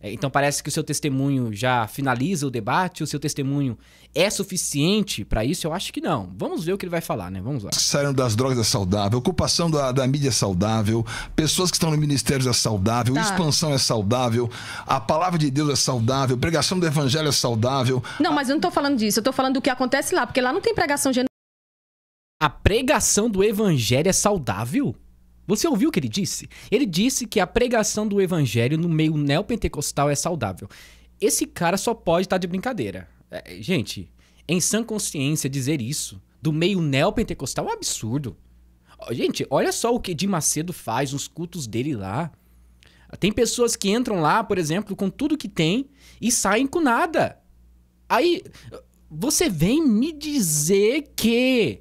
é, então parece que o seu testemunho já finaliza o debate, o seu testemunho é suficiente para isso? Eu acho que não. Vamos ver o que ele vai falar, né? Vamos lá. Saíram das drogas é saudável, ocupação da, da mídia é saudável, pessoas que estão no ministério é saudável, tá. expansão é saudável, a palavra de Deus é saudável, pregação do evangelho é saudável. Não, mas eu não tô falando disso, eu tô falando do que acontece lá, porque lá não tem pregação genuína. A pregação do evangelho é saudável? Você ouviu o que ele disse? Ele disse que a pregação do evangelho no meio neopentecostal é saudável. Esse cara só pode estar tá de brincadeira. É, gente, é em sã consciência dizer isso do meio neopentecostal é um absurdo. Gente, olha só o que Di Macedo faz, os cultos dele lá. Tem pessoas que entram lá, por exemplo, com tudo que tem e saem com nada. Aí você vem me dizer que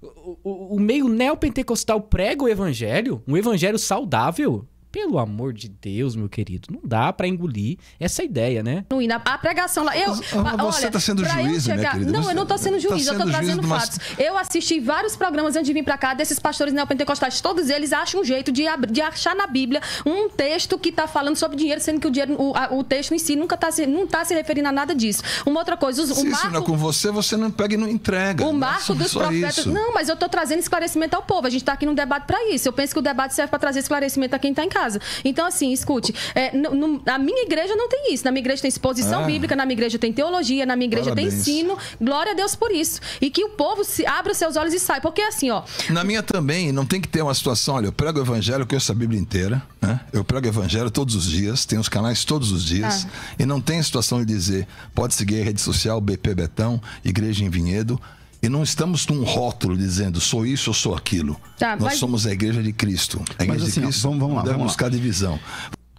o, o, o meio neopentecostal prega o evangelho, um evangelho saudável, pelo amor de Deus, meu querido, não dá para engolir essa ideia, né? Não, na, a pregação lá. Eu, ah, você olha, tá sendo juiz, chegar... Não, você eu não tô sendo juiz, tá eu tô trazendo fatos. Eu assisti vários programas antes de vir para cá desses pastores neopentecostais. Todos eles acham um jeito de, de achar na Bíblia um texto que tá falando sobre dinheiro, sendo que o, dinheiro, o, a, o texto em si nunca tá se, não tá se referindo a nada disso. Uma outra coisa, os, o Se marco... isso não é com você, você não pega e não entrega. O marco dos profetas. Isso. Não, mas eu tô trazendo esclarecimento ao povo. A gente tá aqui num debate para isso. Eu penso que o debate serve para trazer esclarecimento a quem tá em casa casa. Então, assim, escute, é, na minha igreja não tem isso. Na minha igreja tem exposição ah. bíblica, na minha igreja tem teologia, na minha igreja Parabéns. tem ensino. Glória a Deus por isso. E que o povo se abra os seus olhos e saia. Porque assim, ó. Na minha também, não tem que ter uma situação, olha, eu prego o evangelho, eu conheço a Bíblia inteira, né? Eu prego o evangelho todos os dias, tenho os canais todos os dias. Ah. E não tem situação de dizer, pode seguir a rede social, BP Betão, Igreja em Vinhedo e não estamos num rótulo dizendo sou isso ou sou aquilo. Tá, Nós mas... somos a igreja de Cristo. A igreja mas, assim, de Cristo. vamos, vamos lá. Vamos buscar lá. divisão.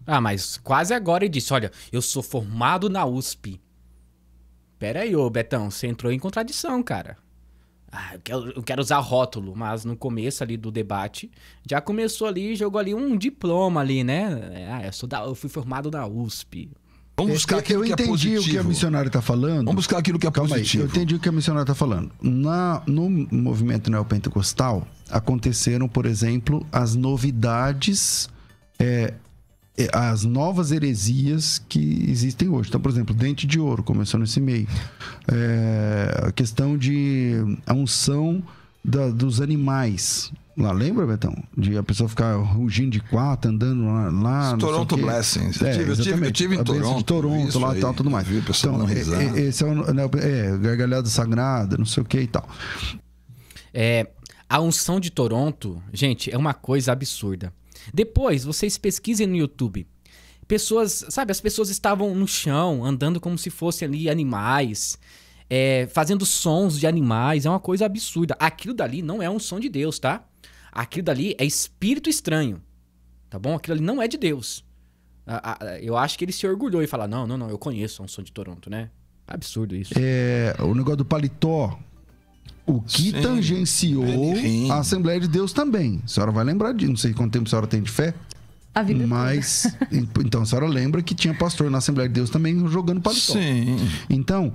Ah, mas quase agora ele disse: olha, eu sou formado na USP. Pera aí, ô Betão, você entrou em contradição, cara. Ah, eu quero, eu quero, usar rótulo, mas no começo ali do debate, já começou ali, jogou ali um diploma ali, né? É, ah, eu, sou da, eu fui formado na USP. É, é tá Vamos buscar aquilo eu que é positivo. Eu entendi o que a missionária está falando. Vamos buscar aquilo que é Calma positivo. Aí, eu entendi o que a missionária está falando. Na, no movimento neopentecostal, aconteceram, por exemplo, as novidades, é, é, as novas heresias que existem hoje. Então, por exemplo, dente de ouro começou nesse meio. É, a questão de a unção da, dos animais. Lá, lembra, Betão? De a pessoa ficar rugindo de quatro andando lá. lá Toronto Blessings. É, eu, tive, eu, tive, tive em Toronto. Toronto lá e tal, tudo mais. Viu, então, é, é, é, esse é né, o é, gargalhada sagrada, não sei o que e tal. É, a unção de Toronto, gente, é uma coisa absurda. Depois, vocês pesquisem no YouTube. Pessoas, sabe, as pessoas estavam no chão, andando como se fossem ali animais é, fazendo sons de animais, é uma coisa absurda. Aquilo dali não é um som de Deus, tá? Aquilo dali é espírito estranho, tá bom? Aquilo ali não é de Deus. Eu acho que ele se orgulhou e falou não, não, não, eu conheço um som de Toronto, né? Absurdo isso. É, o negócio do paletó, o que Sim. tangenciou Sim. a Assembleia de Deus também. A senhora vai lembrar disso. Não sei quanto tempo a senhora tem de fé. A vida Mas, então, a senhora lembra que tinha pastor na Assembleia de Deus também jogando paletó. Sim. Então,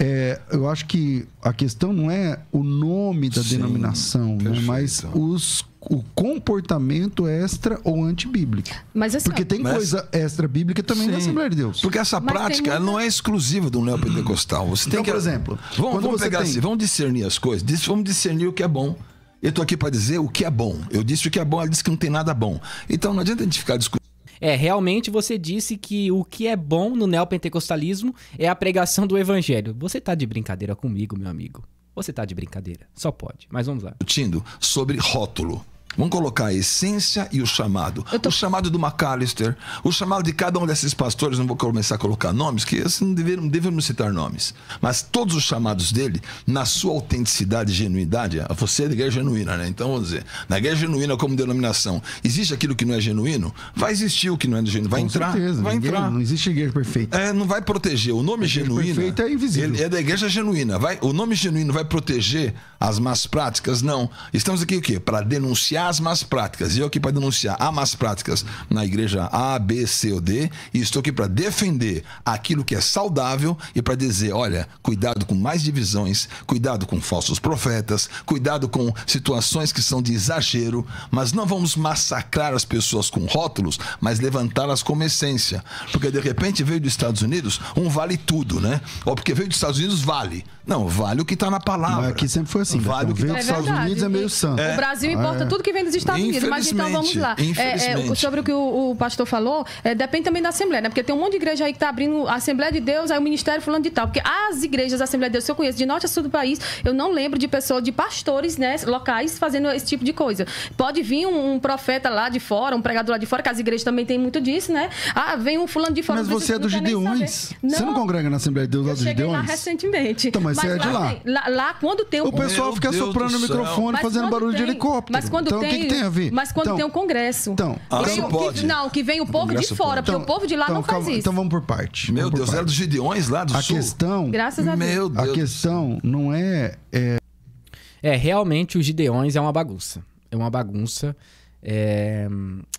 é, eu acho que a questão não é o nome da Sim, denominação, né? mas os, o comportamento extra ou antibíblico. Mas assim, Porque tem mas... coisa extra-bíblica também Sim. na Assembleia de Deus. Porque essa mas prática muita... não é exclusiva do neopentecostal. Você então, que... por exemplo, vamos, vamos pegar tem... assim, vamos discernir as coisas, vamos discernir o que é bom. Eu estou aqui para dizer o que é bom. Eu disse o que é bom, ela disse que não tem nada bom. Então não adianta a gente ficar discutindo é, realmente você disse que o que é bom no neopentecostalismo é a pregação do evangelho. Você tá de brincadeira comigo, meu amigo. Você tá de brincadeira. Só pode. Mas vamos lá. Discutindo sobre rótulo. Vamos colocar a essência e o chamado. Tô... O chamado do McAllister, o chamado de cada um desses pastores, não vou começar a colocar nomes, que assim, não devemos, devemos citar nomes. Mas todos os chamados dele, na sua autenticidade e genuidade, você é da igreja genuína, né? Então, vamos dizer, na igreja genuína como denominação, existe aquilo que não é genuíno? Vai existir o que não é genuíno, vai Com entrar. Certeza, vai entrar. Não existe igreja perfeita. É, não vai proteger. O nome genuíno. Perfeita é invisível. Ele é da igreja genuína. Vai, o nome genuíno vai proteger as más práticas? Não. Estamos aqui o quê? Para denunciar as más práticas. E eu aqui para denunciar há más práticas na igreja A, B, C ou D, e estou aqui para defender aquilo que é saudável e para dizer, olha, cuidado com mais divisões, cuidado com falsos profetas, cuidado com situações que são de exagero, mas não vamos massacrar as pessoas com rótulos, mas levantá-las como essência. Porque de repente veio dos Estados Unidos, um vale tudo, né? Ou porque veio dos Estados Unidos, vale. Não, vale o que está na palavra. Mas aqui sempre foi assim. Né? Vale então, o que tá veio dos é Estados Unidos é meio é santo. É. O Brasil é. importa é. tudo que vem vem dos Estados Unidos. Mas então vamos lá. É, é, sobre o que o, o pastor falou, é, depende também da Assembleia, né? Porque tem um monte de igreja aí que está abrindo a Assembleia de Deus, aí o Ministério falando de tal. Porque as igrejas a Assembleia de Deus, que eu conheço de norte a sul do país, eu não lembro de pessoas, de pastores né, locais fazendo esse tipo de coisa. Pode vir um, um profeta lá de fora, um pregador lá de fora, que as igrejas também tem muito disso, né? Ah, vem um fulano de fora. Mas você é dos Gideões. Não, você não congrega na Assembleia de Deus lá dos Gideões? lá recentemente. Então, mas, mas você é de lá. Lá, lá, lá quando tem... Um... O pessoal Meu fica Deus soprando o microfone, mas fazendo barulho tem, de helicóptero. Mas quando então, tem o que, que, tem a ver? Mas quando então, tem o um Congresso. Então, ah, vem, não, pode. Que, não, que vem o povo o de fora, pode. porque então, o povo de lá então, não faz isso. Então vamos por parte. Meu Deus, era é dos Gideões lá do a Sul. Questão, Graças a Deus. Meu Deus. A questão não é, é. É, realmente os Gideões é uma bagunça. É uma bagunça. É,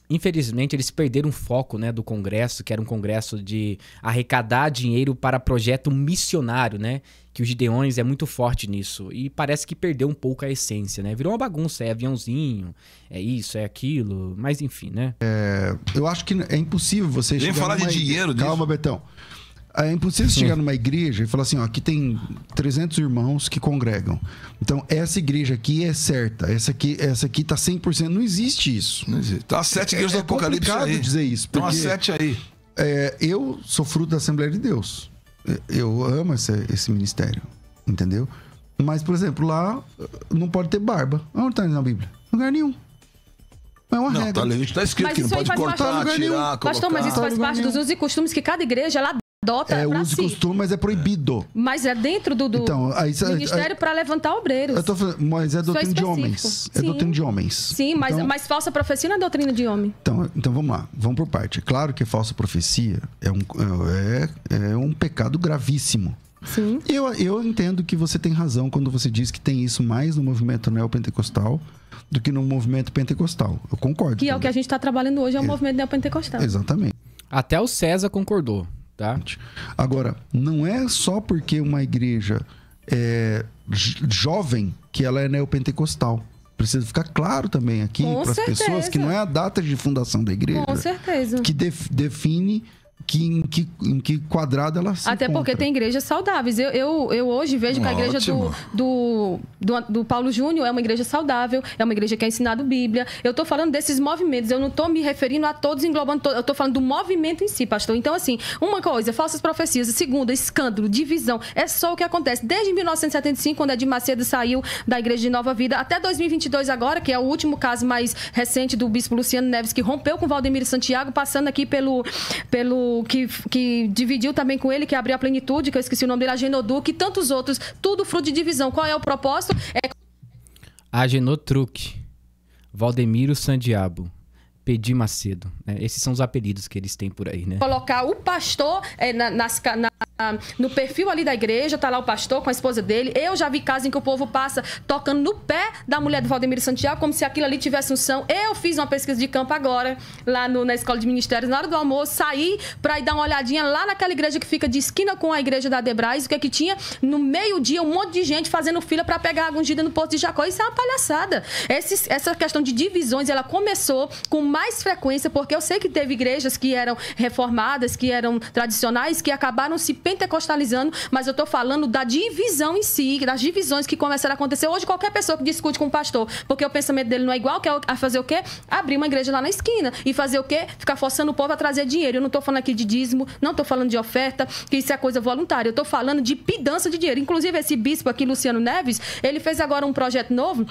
infelizmente, eles perderam o foco né, do Congresso, que era um congresso de arrecadar dinheiro para projeto missionário, né? que os Gideões é muito forte nisso. E parece que perdeu um pouco a essência, né? Virou uma bagunça, é aviãozinho, é isso, é aquilo, mas enfim, né? É, eu acho que é impossível você Nem falar de dinheiro Calma, Betão. É impossível Sim. chegar numa igreja e falar assim, ó, aqui tem 300 irmãos que congregam. Então, essa igreja aqui é certa, essa aqui, essa aqui tá 100%, não existe isso. Não existe. Tá sete é, igrejas é, do Apocalipse aí. É complicado dizer isso. Tá porque, então, as sete aí. É, eu sou fruto da Assembleia de Deus eu amo esse, esse ministério, entendeu? Mas, por exemplo, lá eh, não pode ter barba. Onde tá na Bíblia? Lugar nenhum. É uma não, tá regra. Tá, está escrito mas que não pode cortar, tirar, colocar. Pastor, mas isso faz parte dos usos e costumes que cada igreja, lá adota é uso si. costume, mas é proibido. Mas é dentro do, do então, aí, ministério para levantar obreiros. Eu tô mas é doutrina de homens. É Sim. doutrina de homens. Sim, então, mas, mas falsa profecia não é doutrina de homem. Então, então vamos lá, vamos por parte. Claro que falsa profecia é um, é, é, é um pecado gravíssimo. Sim. Eu, eu entendo que você tem razão quando você diz que tem isso mais no movimento neopentecostal do que no movimento pentecostal. Eu concordo. Que também. é o que a gente está trabalhando hoje, é o é. movimento neopentecostal. Exatamente. Até o César concordou. Tá? Agora, não é só porque uma igreja é jovem que ela é neopentecostal. Precisa ficar claro também aqui para as pessoas que não é a data de fundação da igreja que define que, em, que, em que quadrado ela se Até encontra. porque tem igrejas saudáveis. Eu, eu, eu hoje vejo que a igreja do, do, do, do, Paulo Júnior é uma igreja saudável, é uma igreja que é ensinado Bíblia. Eu estou falando desses movimentos, eu não estou me referindo a todos englobando Eu estou falando do movimento em si, pastor. Então, assim, uma coisa, falsas profecias. Segunda, escândalo, divisão. É só o que acontece. Desde 1975, quando Edir Macedo saiu da igreja de Nova Vida, até 2022 agora, que é o último caso mais recente do bispo Luciano Neves, que rompeu com Valdemiro Santiago, passando aqui pelo... pelo que, que dividiu também com ele, que abriu a plenitude, que eu esqueci o nome dele, a que tantos outros. Tudo fruto de divisão. Qual é o propósito? É... Agenotruc, Valdemiro Sandiabo, Pedi Macedo. É, esses são os apelidos que eles têm por aí, né? Colocar o pastor é, na, nas, na no perfil ali da igreja, tá lá o pastor com a esposa dele. Eu já vi casos em que o povo passa tocando no pé da mulher do Valdemiro Santiago, como se aquilo ali tivesse um são. Eu fiz uma pesquisa de campo agora, lá no, na escola de ministérios, na hora do almoço, saí pra ir dar uma olhadinha lá naquela igreja que fica de esquina com a igreja da Debrais, o que é que tinha? No meio-dia, um monte de gente fazendo fila para pegar a ungida no posto de Jacó. Isso é uma palhaçada. essa questão de divisões, ela começou com mais frequência, porque eu sei que teve igrejas que eram reformadas, que eram tradicionais, que acabaram se pentecostalizando, mas eu estou falando da divisão em si, das divisões que começaram a acontecer. Hoje, qualquer pessoa que discute com o pastor, porque o pensamento dele não é igual, quer é fazer o quê? Abrir uma igreja lá na esquina. E fazer o quê? Ficar forçando o povo a trazer dinheiro. Eu não estou falando aqui de dízimo, não estou falando de oferta, que isso é coisa voluntária. Eu estou falando de pidança de dinheiro. Inclusive, esse bispo aqui, Luciano Neves, ele fez agora um projeto novo.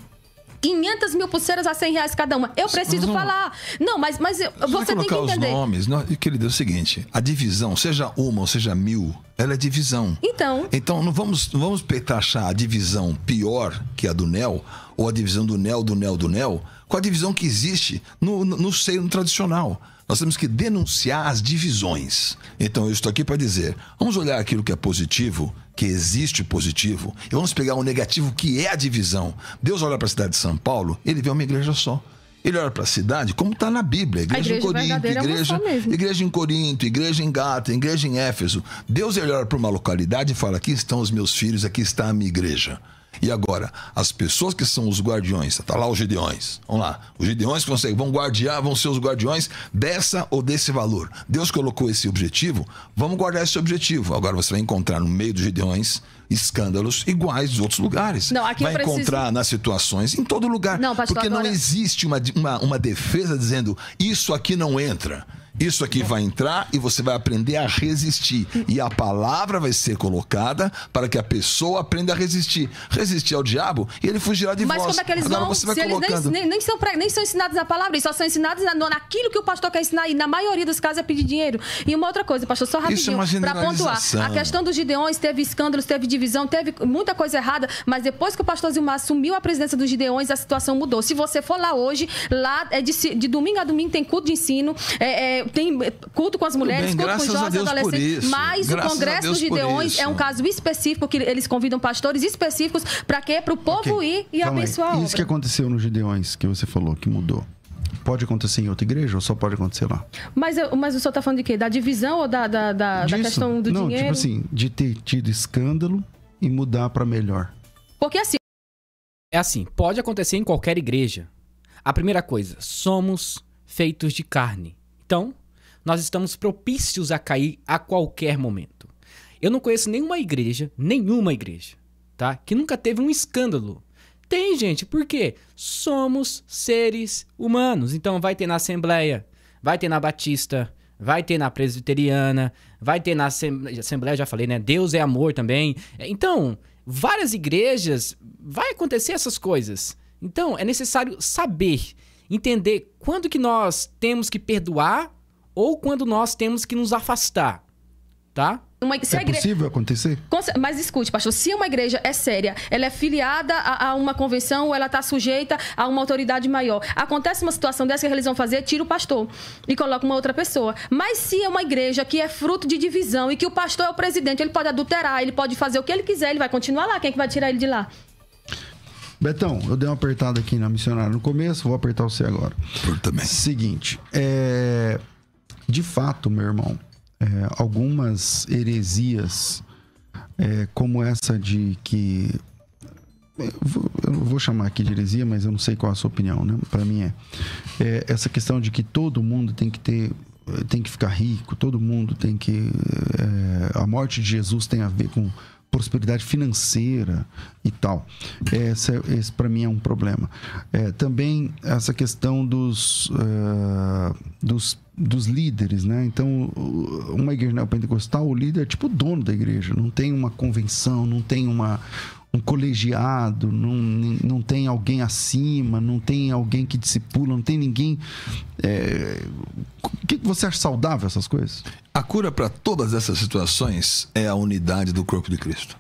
500 mil pulseiras a 100 reais cada uma. Eu preciso falar. Não, mas, mas eu, você tem é que é entender. Os nomes, não, querido, é o seguinte: a divisão, seja uma ou seja mil, ela é divisão. Então. Então não vamos, não vamos achar a divisão pior que a do NEL, ou a divisão do NEL, do NEL, do NEL, com a divisão que existe no, no, no seio tradicional nós temos que denunciar as divisões. Então, eu estou aqui para dizer: vamos olhar aquilo que é positivo, que existe positivo, e vamos pegar o negativo que é a divisão. Deus olha para a cidade de São Paulo, ele vê uma igreja só. Ele olha para a cidade como está na Bíblia. Igreja, igreja em Corinto, é igreja, é igreja em Corinto, igreja em Gata, igreja em Éfeso. Deus olha para uma localidade e fala: aqui estão os meus filhos, aqui está a minha igreja. E agora, as pessoas que são os guardiões, tá lá os gedeões, vamos lá, os gedeões conseguem, vão guardiar, vão ser os guardiões dessa ou desse valor. Deus colocou esse objetivo, vamos guardar esse objetivo. Agora você vai encontrar no meio dos gedeões escândalos iguais dos outros lugares. Não, aqui vai encontrar nas situações, em todo lugar. Não, pastor, porque agora... não existe uma, uma, uma defesa dizendo isso aqui não entra. Isso aqui vai entrar e você vai aprender a resistir. E a palavra vai ser colocada para que a pessoa aprenda a resistir. Resistir ao diabo e ele fugirá de Mas vós. Mas como é que eles Agora vão? Você vai se colocando... Nem, nem, são pra, nem são ensinados na palavra, eles só são ensinados na, naquilo que o pastor quer ensinar. E na maioria dos casos é pedir dinheiro. E uma outra coisa, pastor, só é rapidinho, é para pontuar. A questão dos gideões teve escândalos, teve divisão, teve muita coisa errada. Mas depois que o pastor Zilmar assumiu a presidência dos gideões, a situação mudou. Se você for lá hoje, lá é de, de domingo a domingo tem culto de ensino. É, é, tem culto com as mulheres, bem, culto com jovens e adolescentes. Mas graças o Congresso dos Gideões é um caso específico que eles convidam pastores específicos para quê? Para o povo okay. ir e Calma abençoar aí. Isso que aconteceu nos Gideões, que você falou, que mudou pode acontecer em outra igreja ou só pode acontecer lá? Mas, mas o senhor está falando de quê? Da divisão ou da, da, da, da questão do Não, tipo dinheiro? Tipo assim, de ter tido escândalo e mudar para melhor. Porque assim. É assim, pode acontecer em qualquer igreja. A primeira coisa, somos feitos de carne. Então, nós estamos propícios a cair a qualquer momento. Eu não conheço nenhuma igreja, nenhuma igreja, tá? Que nunca teve um escândalo. Tem, gente, porque somos seres humanos. Então vai ter na Assembleia, vai ter na Batista, vai ter na Presbiteriana, vai ter na Assembleia, Assembleia já falei, né? Deus é amor também. É, então, várias igrejas vai acontecer essas coisas. Então, é necessário saber, entender quando que nós temos que perdoar ou quando nós temos que nos afastar, tá? Uma, é possível acontecer? Mas escute, pastor. Se uma igreja é séria, ela é filiada a, a uma convenção ou ela está sujeita a uma autoridade maior. Acontece uma situação dessa que eles vão fazer, tira o pastor e coloca uma outra pessoa. Mas se é uma igreja que é fruto de divisão e que o pastor é o presidente, ele pode adulterar, ele pode fazer o que ele quiser, ele vai continuar lá. Quem é que vai tirar ele de lá? Betão, eu dei uma apertada aqui na missionária no começo, vou apertar você agora. também. Seguinte, é... De fato, meu irmão, é, algumas heresias, é, como essa de que. Eu vou, vou chamar aqui de heresia, mas eu não sei qual a sua opinião, né? Para mim é, é. Essa questão de que todo mundo tem que ter tem que ficar rico, todo mundo tem que. É, a morte de Jesus tem a ver com prosperidade financeira e tal. Esse, esse para mim é um problema. É, também essa questão dos, uh, dos dos líderes, né? Então, uma igreja neopentecostal, o líder é tipo o dono da igreja, não tem uma convenção, não tem uma, um colegiado, não, não tem alguém acima, não tem alguém que discipula, não tem ninguém. É... O que você acha saudável essas coisas? A cura para todas essas situações é a unidade do corpo de Cristo.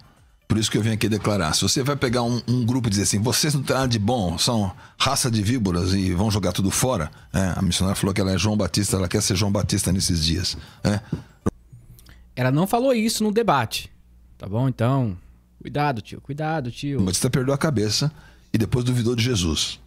Por isso que eu vim aqui declarar. Se você vai pegar um, um grupo e dizer assim, vocês não têm nada de bom, são raça de víboras e vão jogar tudo fora, é, a missionária falou que ela é João Batista, ela quer ser João Batista nesses dias. É. Ela não falou isso no debate. Tá bom? Então, cuidado, tio, cuidado, tio. Batista perdeu a cabeça e depois duvidou de Jesus.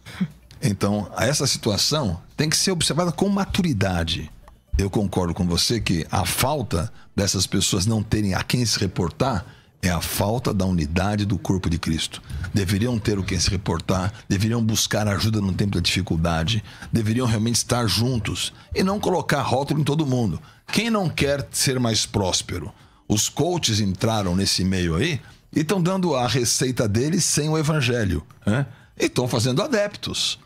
Então, essa situação tem que ser observada com maturidade. Eu concordo com você que a falta dessas pessoas não terem a quem se reportar é a falta da unidade do corpo de Cristo. Deveriam ter o quem se reportar, deveriam buscar ajuda no tempo da dificuldade, deveriam realmente estar juntos e não colocar rótulo em todo mundo. Quem não quer ser mais próspero? Os coaches entraram nesse meio aí e estão dando a receita deles sem o evangelho. Né? E estão fazendo adeptos.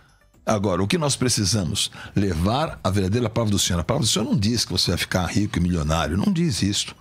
Agora, o que nós precisamos? Levar a verdadeira palavra do Senhor. A palavra do Senhor não diz que você vai ficar rico e milionário, não diz isso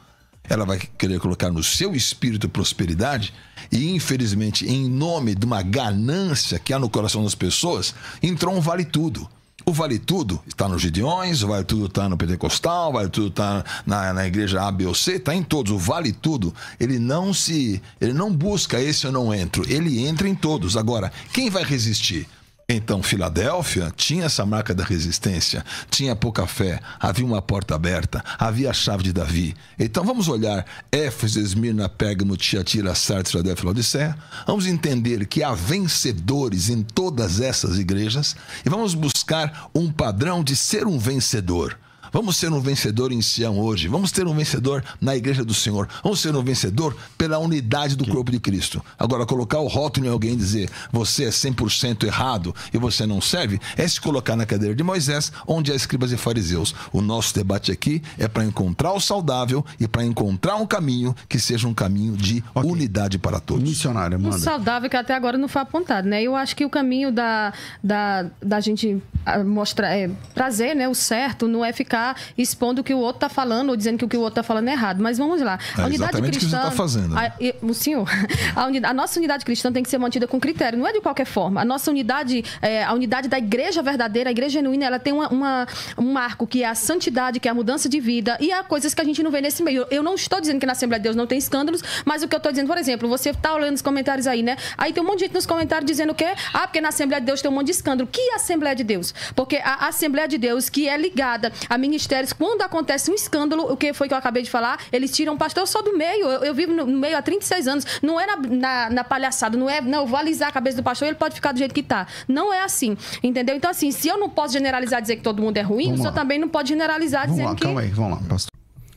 ela vai querer colocar no seu espírito prosperidade e, infelizmente, em nome de uma ganância que há no coração das pessoas, entrou um vale tudo. O Vale Tudo está nos Gideões, o Vale Tudo está no Pentecostal, o Vale Tudo está na, na igreja A, B ou C, está em todos. O Vale Tudo, ele não se. ele não busca esse eu não entro. Ele entra em todos. Agora, quem vai resistir? Então, Filadélfia tinha essa marca da resistência, tinha pouca fé, havia uma porta aberta, havia a chave de Davi. Então, vamos olhar Éfeso, Esmirna, Pérgamo, Tiatira, Sardes, Filadélfia, Laodiceia. Vamos entender que há vencedores em todas essas igrejas e vamos buscar um padrão de ser um vencedor. Vamos ser um vencedor em Sião hoje. Vamos ser um vencedor na igreja do Senhor. Vamos ser um vencedor pela unidade do corpo de Cristo. Agora, colocar o rótulo em alguém e dizer você é 100% errado e você não serve é se colocar na cadeira de Moisés, onde há escribas e fariseus. O nosso debate aqui é para encontrar o saudável e para encontrar um caminho que seja um caminho de okay. unidade para todos. Missionário, manda. O saudável que até agora não foi apontado, né? Eu acho que o caminho da, da, da gente ah, mostrar, é, trazer né, o certo não é ficar ficar tá expondo que o outro está falando ou dizendo que o que o outro está falando é errado. Mas vamos lá. A é unidade cristã. tá fazendo. Né? A, o senhor, a, unidade, a, nossa unidade cristã tem que ser mantida com critério, não é de qualquer forma. A nossa unidade, é, a unidade da igreja verdadeira, a igreja genuína, ela tem uma, uma, um marco que é a santidade, que é a mudança de vida, e há coisas que a gente não vê nesse meio. Eu não estou dizendo que na Assembleia de Deus não tem escândalos, mas o que eu estou dizendo, por exemplo, você está olhando os comentários aí, né? Aí tem um monte de gente nos comentários dizendo o quê? Ah, porque na Assembleia de Deus tem um monte de escândalo. Que Assembleia de Deus? Porque a Assembleia de Deus, que é ligada à ministérios, quando acontece um escândalo, o que foi que eu acabei de falar, eles tiram o pastor só do meio. Eu, eu vivo no meio há 36 anos. Não é na, na, na, palhaçada, não é, não, eu vou alisar a cabeça do pastor, ele pode ficar do jeito que tá. Não é assim, entendeu? Então, assim, se eu não posso generalizar dizer que todo mundo é ruim, vamos o senhor lá. também não pode generalizar vamos dizendo lá, que. Calma aí, vamos lá, pastor.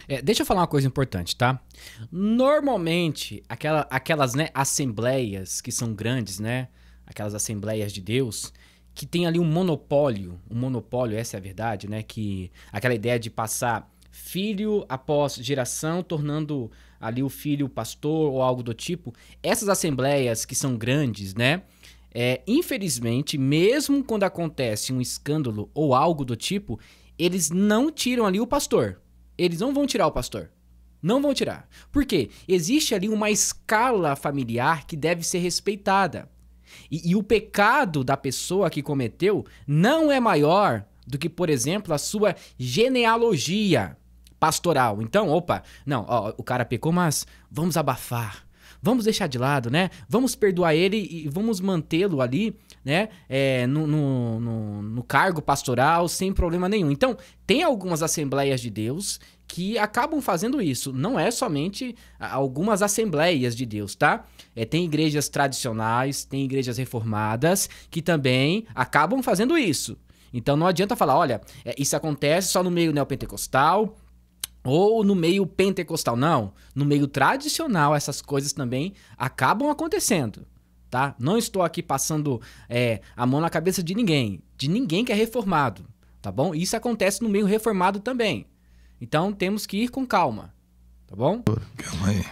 É, deixa eu falar uma coisa importante, tá? Normalmente, aquela, aquelas né, assembleias que são grandes, né? Aquelas assembleias de Deus, que tem ali um monopólio, um monopólio, essa é a verdade, né? Que aquela ideia de passar filho após geração, tornando ali o filho pastor ou algo do tipo. Essas assembleias que são grandes, né? É, infelizmente, mesmo quando acontece um escândalo ou algo do tipo, eles não tiram ali o pastor. Eles não vão tirar o pastor. Não vão tirar. Por quê? Existe ali uma escala familiar que deve ser respeitada. E, e o pecado da pessoa que cometeu não é maior do que, por exemplo, a sua genealogia pastoral. Então, opa, não, ó, o cara pecou, mas vamos abafar. Vamos deixar de lado, né? Vamos perdoar ele e vamos mantê-lo ali, né? É, no, no, no, no cargo pastoral sem problema nenhum. Então, tem algumas assembleias de Deus que acabam fazendo isso. Não é somente algumas assembleias de Deus, tá? É, tem igrejas tradicionais, tem igrejas reformadas que também acabam fazendo isso. Então não adianta falar, olha, é, isso acontece só no meio neopentecostal ou no meio pentecostal. Não, no meio tradicional essas coisas também acabam acontecendo. Tá? Não estou aqui passando é, a mão na cabeça de ninguém, de ninguém que é reformado, tá bom? Isso acontece no meio reformado também. Então temos que ir com calma, tá bom? Calma aí.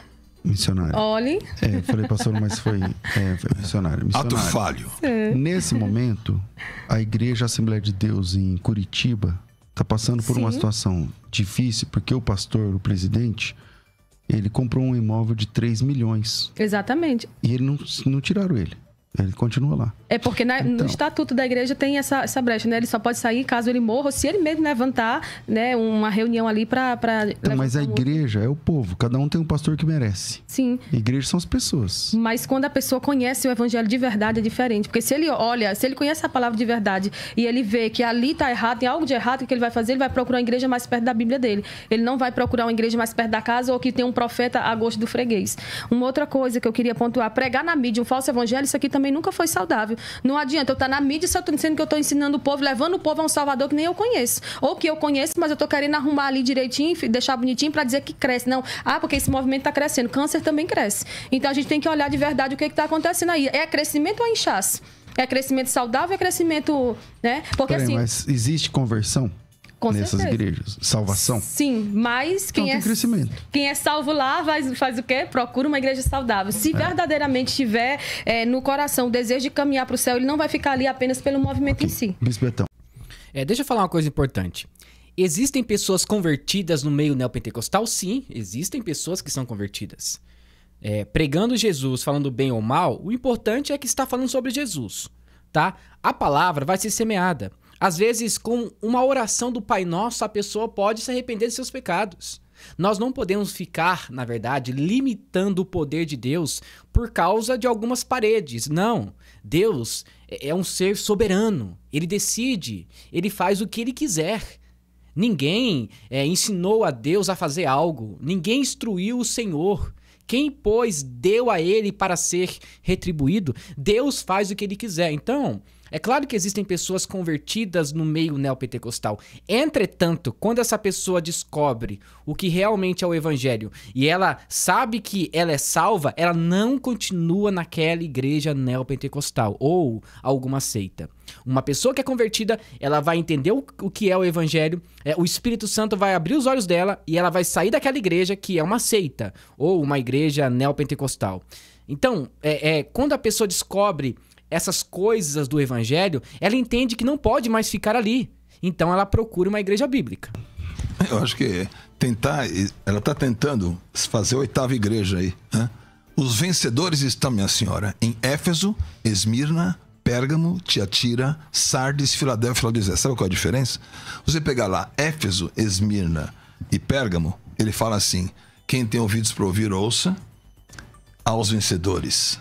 Missionário. Olhe. É, falei pastor, mas foi, é, foi missionário. missionário. Ato falho. Nesse momento, a Igreja Assembleia de Deus em Curitiba está passando por Sim. uma situação difícil, porque o pastor, o presidente, ele comprou um imóvel de 3 milhões. Exatamente. E ele não, não tiraram ele. Ele continua lá. É porque na, então, no estatuto da igreja tem essa, essa brecha, né? Ele só pode sair caso ele morra, ou se ele mesmo levantar né, uma reunião ali para. Então, mas a igreja é o povo, cada um tem um pastor que merece. Sim. A igreja são as pessoas. Mas quando a pessoa conhece o evangelho de verdade é diferente. Porque se ele olha, se ele conhece a palavra de verdade e ele vê que ali está errado, tem algo de errado que ele vai fazer, ele vai procurar uma igreja mais perto da Bíblia dele. Ele não vai procurar uma igreja mais perto da casa ou que tem um profeta a gosto do freguês. Uma outra coisa que eu queria pontuar: pregar na mídia um falso evangelho, isso aqui também também nunca foi saudável. Não adianta eu estar tá na mídia se eu estou dizendo que eu estou ensinando o povo, levando o povo a um Salvador que nem eu conheço. Ou que eu conheço, mas eu estou querendo arrumar ali direitinho, deixar bonitinho para dizer que cresce. Não, ah, porque esse movimento está crescendo. Câncer também cresce. Então a gente tem que olhar de verdade o que é está acontecendo aí. É crescimento ou é inchaço? É crescimento saudável, é crescimento, né? Porque Peraí, assim. Mas existe conversão? Com nessas certeza. igrejas. Salvação. Sim, mas então quem então, é crescimento. quem é salvo lá faz, faz o quê? Procura uma igreja saudável. Se é. verdadeiramente tiver é, no coração o desejo de caminhar para o céu, ele não vai ficar ali apenas pelo movimento okay. em si. Bispo É, deixa eu falar uma coisa importante. Existem pessoas convertidas no meio neopentecostal? Sim, existem pessoas que são convertidas. É, pregando Jesus, falando bem ou mal, o importante é que está falando sobre Jesus, tá? A palavra vai ser semeada. Às vezes, com uma oração do Pai Nosso, a pessoa pode se arrepender de seus pecados. Nós não podemos ficar, na verdade, limitando o poder de Deus por causa de algumas paredes. Não. Deus é um ser soberano. Ele decide, ele faz o que ele quiser. Ninguém é, ensinou a Deus a fazer algo, ninguém instruiu o Senhor. Quem, pois, deu a ele para ser retribuído? Deus faz o que ele quiser. Então, é claro que existem pessoas convertidas no meio neopentecostal. Entretanto, quando essa pessoa descobre o que realmente é o evangelho e ela sabe que ela é salva, ela não continua naquela igreja neopentecostal ou alguma seita. Uma pessoa que é convertida, ela vai entender o, que é o evangelho, é, o Espírito Santo vai abrir os olhos dela e ela vai sair daquela igreja que é uma seita ou uma igreja neopentecostal. Então, é, é, quando a pessoa descobre essas coisas do evangelho, ela entende que não pode mais ficar ali. Então ela procura uma igreja bíblica. Eu acho que tentar, ela está tentando fazer a oitava igreja aí. Né? Os vencedores estão, minha senhora, em Éfeso, Esmirna, Pérgamo, Tiatira, Sardes, Filadélfia, Filadélfia. Sabe qual é a diferença? Você pegar lá Éfeso, Esmirna e Pérgamo, ele fala assim: quem tem ouvidos para ouvir, ouça aos vencedores.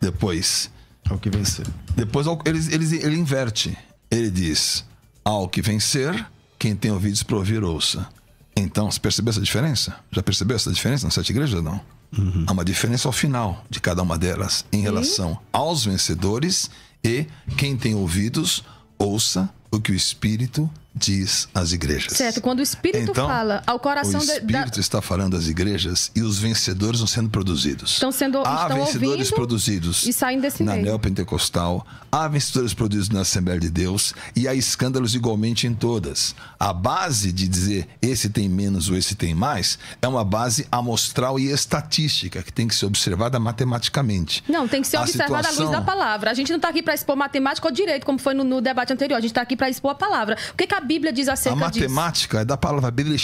Depois, ao é que vencer. Depois ele, ele, ele inverte. Ele diz: Ao que vencer, quem tem ouvidos para ouvir, ouça. Então, você percebeu essa diferença? Já percebeu essa diferença nas sete igrejas? Não. Uhum. Há uma diferença ao final de cada uma delas em relação aos vencedores e quem tem ouvidos, ouça o que o Espírito diz às igrejas. Certo, quando o Espírito então, fala ao coração O Espírito da... está falando às igrejas e os vencedores estão sendo produzidos. Estão sendo Há estão vencedores produzidos e saem desse na Neopentecostal, Pentecostal, há vencedores produzidos na Assembleia de Deus e há escândalos igualmente em todas. A base de dizer esse tem menos ou esse tem mais é uma base amostral e estatística que tem que ser observada matematicamente. Não, tem que ser a observada situação... à luz da palavra. A gente não está aqui para expor matemática ou direito, como foi no, no debate anterior. A gente está aqui para expor a palavra. que a Bíblia diz acerca disso? A matemática disso? é da palavra Bíblia,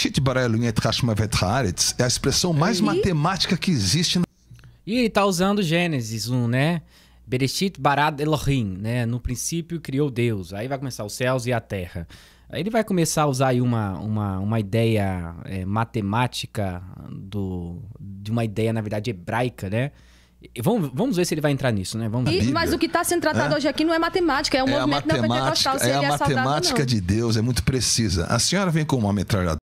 é a expressão mais e? matemática que existe. E ele está usando Gênesis 1, né? Bereshit Barad Elohim, né? No princípio criou Deus. Aí vai começar os céus e a terra. Aí ele vai começar a usar aí uma, uma, uma ideia é, matemática do, de uma ideia, na verdade, hebraica, né? Vamos, vamos ver se ele vai entrar nisso, né? Vamos e, mas o que está sendo tratado é? hoje aqui não é matemática, é um é movimento neopentecostal. É a matemática de Deus, é muito precisa. A senhora vem com uma metralhadora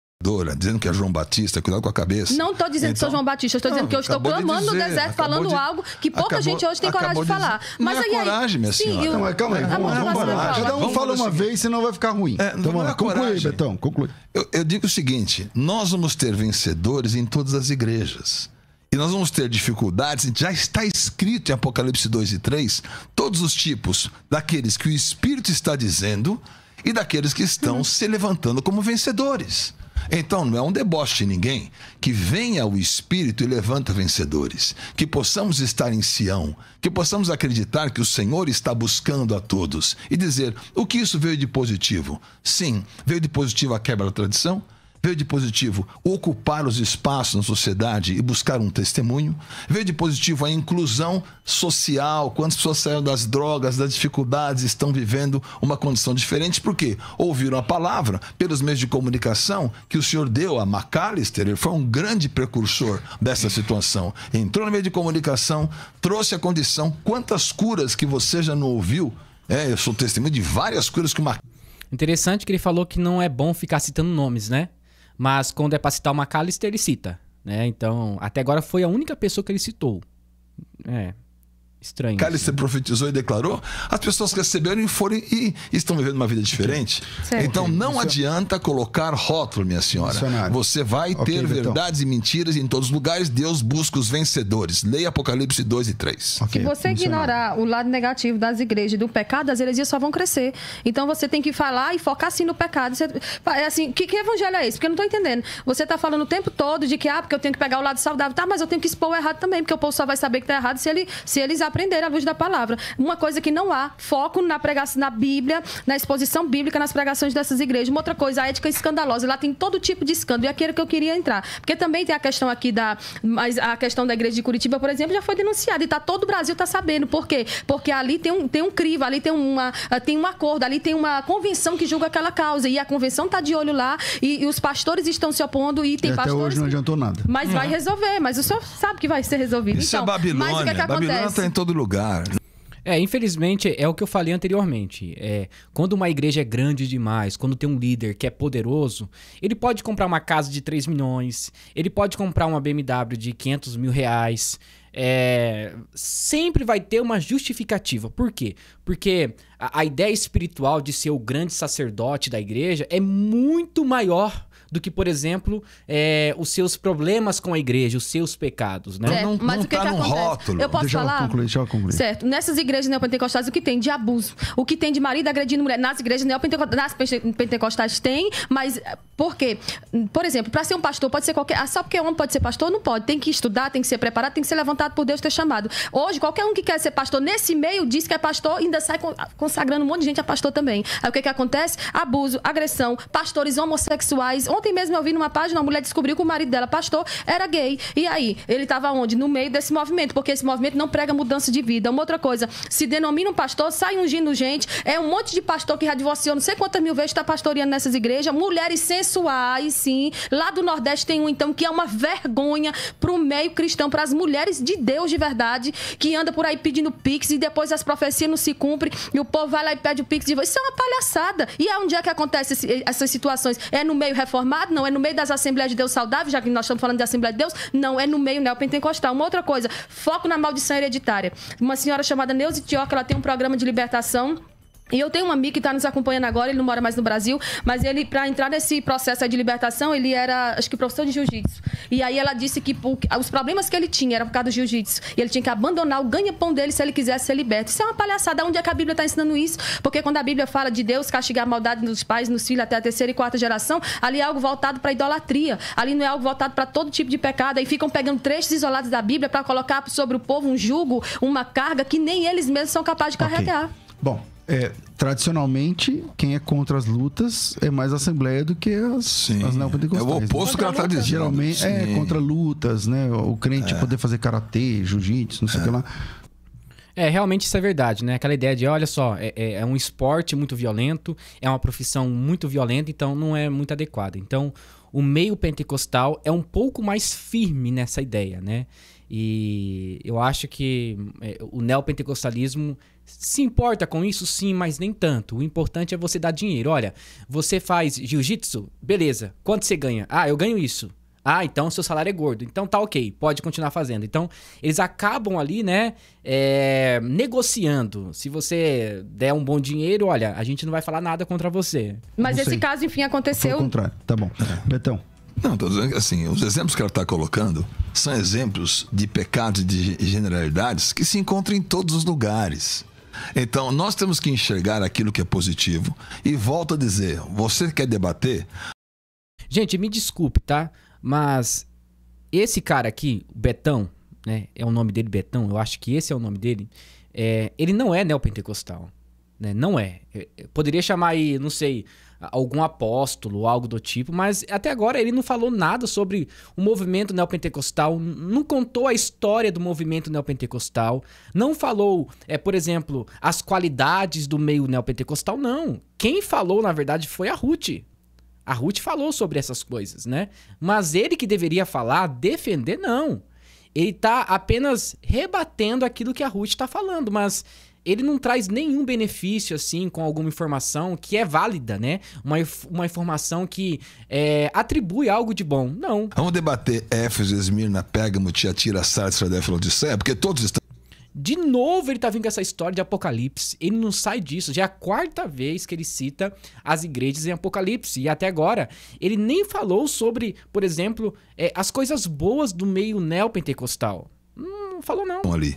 dizendo que é João Batista, cuidado com a cabeça. Não estou dizendo então, que sou então- João Batista, estou dizendo que eu estou clamando dizer, no deserto, falando de, algo que pouca acabou, gente hoje tem coragem de falar. De mas não é aí, coragem, minha senhora. Sim, eu, não, calma aí, é, vamos, vamos, vamos, vamos Cada um vamos fala uma vez, senão vai ficar ruim. É, então, vamos lá, é conclui, Betão, conclui. Eu, eu digo o seguinte, nós vamos ter vencedores em todas as igrejas. E nós vamos ter dificuldades, já está escrito em Apocalipse 2 e 3, todos os tipos daqueles que o Espírito está dizendo e daqueles que estão hum. se levantando como vencedores. Então, não é um deboche de ninguém. Que venha o Espírito e levanta vencedores. Que possamos estar em Sião. Que possamos acreditar que o Senhor está buscando a todos. E dizer: o que isso veio de positivo? Sim, veio de positivo a quebra da tradição veio de positivo ocupar os espaços na sociedade e buscar um testemunho, veio de positivo a inclusão social, quantas pessoas saíram das drogas, das dificuldades, estão vivendo uma condição diferente, porque ouviram a palavra pelos meios de comunicação que o senhor deu a McAllister, ele foi um grande precursor dessa situação. Entrou no meio de comunicação, trouxe a condição, quantas curas que você já não ouviu, é, eu sou testemunho de várias curas que o McAllister Interessante que ele falou que não é bom ficar citando nomes, né? Mas quando é para citar o McAllister, ele cita. Né? Então, até agora foi a única pessoa que ele citou. É, Estranho. Cara, você né? profetizou e declarou, as pessoas receberam e foram e estão vivendo uma vida diferente. Certo. Então não Isso. É- adianta colocar rótulo, minha senhora. Você vai okay, ter Betão. verdades e mentiras em todos os lugares. Deus busca os vencedores. Leia Apocalipse 2 e 3. Okay. Se você ignorar o lado negativo das igrejas, do pecado, as heresias só vão crescer. Então você tem que falar e focar sim no pecado. Você, é assim, que, que evangelho é esse? Porque eu não estou entendendo. Você está falando o tempo todo de que, ah, porque eu tenho que pegar o lado saudável. Tá, mas eu tenho que expor o errado também, porque o povo só vai saber que está errado se, ele, se eles aprender à luz da palavra. Uma coisa que não há foco na pregação na Bíblia, na exposição bíblica, nas pregações dessas igrejas. Uma outra coisa, a ética escandalosa. Lá tem todo tipo de escândalo. E aquilo que eu queria entrar. Porque também tem a questão aqui da. Mas a questão da igreja de Curitiba, por exemplo, já foi denunciada. E tá, todo o Brasil está sabendo. Por quê? Porque ali tem um, tem um crivo, ali tem, uma, eh, tem um acordo, ali tem uma convenção que julga aquela causa. E a convenção está de olho lá. E, e, os pastores estão se opondo. E tem e pastores. Até hoje não adiantou nada. Mas é. vai resolver. Mas o senhor sabe que vai ser resolvido. Isso é então, é Babilônia. Mas o que, é que Babilônia tá acontece? todo lugar. É, infelizmente é o que eu falei anteriormente. É, quando uma igreja é grande demais, quando tem um líder que é poderoso, ele pode comprar uma casa de 3 milhões, ele pode comprar uma BMW de 500 mil reais. É, sempre vai ter uma justificativa. Por quê? Porque a, a ideia espiritual de ser o grande sacerdote da igreja é muito maior do que, por exemplo, é, os seus problemas com a igreja, os seus pecados, né? Certo, não, mas não o que, tá que acontece? Rótulo. Eu posso deixa falar? Eu concluir, deixa eu concluir. Certo. Nessas igrejas neopentecostais, o que tem de abuso? O que tem de marido agredindo mulher? Nas igrejas neopentecostais, nas pentecostais tem, mas porque, por exemplo, para ser um pastor pode ser qualquer. Ah, só porque é homem pode ser pastor? Não pode. Tem que estudar, tem que ser preparado, tem que ser levantado por Deus ter chamado. Hoje, qualquer um que quer ser pastor nesse meio diz que é pastor, ainda sai consagrando um monte de gente a pastor também. Aí o que, que acontece? Abuso, agressão, pastores homossexuais. Ontem mesmo eu vi numa página, uma mulher descobriu que o marido dela, pastor, era gay. E aí, ele estava onde? No meio desse movimento, porque esse movimento não prega mudança de vida. Uma outra coisa, se denomina um pastor, sai ungindo gente. É um monte de pastor que já divorciou não sei quantas mil vezes está pastoreando nessas igrejas, mulheres sem abençoar, e sim. Lá do Nordeste tem um, então, que é uma vergonha pro meio cristão, para as mulheres de Deus de verdade, que anda por aí pedindo pix e depois as profecias não se cumprem e o povo vai lá e pede o pix de você. Isso é uma palhaçada. E é onde é que acontece esse, essas situações? É no meio reformado? Não. É no meio das Assembleias de Deus saudáveis. já que nós estamos falando de Assembleia de Deus? Não. É no meio neopentecostal. Uma outra coisa, foco na maldição hereditária. Uma senhora chamada Neuze Tioca, ela tem um programa de libertação e eu tenho um amigo que está nos acompanhando agora, ele não mora mais no Brasil, mas ele, para entrar nesse processo de libertação, ele era, acho que, professor de jiu-jitsu. E aí ela disse que os problemas que ele tinha eram por causa do jiu-jitsu. E ele tinha que abandonar o ganha-pão dele se ele quisesse ser liberto. Isso é uma palhaçada. Onde é que a Bíblia está ensinando isso? Porque quando a Bíblia fala de Deus castigar a maldade nos pais, nos filhos, até a terceira e quarta geração, ali é algo voltado para idolatria. Ali não é algo voltado para todo tipo de pecado. Aí ficam pegando trechos isolados da Bíblia para colocar sobre o povo um jugo, uma carga que nem eles mesmos são capazes de carregar. Okay. Bom, é, tradicionalmente, quem é contra as lutas é mais a Assembleia do que as, Sim. as neopentecostais. É o né? oposto né? que ela está dizendo. Geralmente é, Sim. é contra lutas, né? O crente é. poder fazer karatê, jiu-jitsu, não sei o é. que lá. É, realmente isso é verdade, né? Aquela ideia de, olha só, é, é, é, um esporte muito violento, é uma profissão muito violenta, então não é muito adequada. Então, o meio pentecostal é um pouco mais firme nessa ideia, né? E eu acho que é, o neopentecostalismo se importa com isso, sim, mas nem tanto. O importante é você dar dinheiro. Olha, você faz jiu-jitsu? Beleza. Quanto você ganha? Ah, eu ganho isso. Ah, então seu salário é gordo. Então tá ok, pode continuar fazendo. Então, eles acabam ali, né, é, negociando. Se você der um bom dinheiro, olha, a gente não vai falar nada contra você. Mas não esse sei. caso, enfim, aconteceu. o contrário, tá bom. É. Betão. Não, estou dizendo que assim, os exemplos que ela está colocando são exemplos de pecados e de generalidades que se encontram em todos os lugares. Então, nós temos que enxergar aquilo que é positivo. E volto a dizer, você quer debater? Gente, me desculpe, tá? Mas esse cara aqui, Betão, né? É o nome dele, Betão, eu acho que esse é o nome dele. É, ele não é neopentecostal. Né? Não é. Eu é, é, poderia chamar aí, não sei, algum apóstolo, algo do tipo, mas até agora ele não falou nada sobre o movimento neopentecostal, não contou a história do movimento neopentecostal, não falou, é, por exemplo, as qualidades do meio neopentecostal, não. Quem falou, na verdade, foi a Ruth. A Ruth falou sobre essas coisas, né? Mas ele que deveria falar, defender, não. Ele está apenas rebatendo aquilo que a Ruth está falando, mas ele não traz nenhum benefício, assim, com alguma informação que é válida, né? Uma, uma informação que é, atribui algo de bom. Não. Vamos debater Éfeso, Esmirna, Pérgamo, Tiatira, Sardes, Filadélfia, Odisseia, porque todos estão... De novo ele tá vindo com essa história de Apocalipse. Ele não sai disso. Já é a quarta vez que ele cita as igrejas em Apocalipse. E até agora, ele nem falou sobre, por exemplo, é, as coisas boas do meio neopentecostal. Não, hum, não falou não. Ali.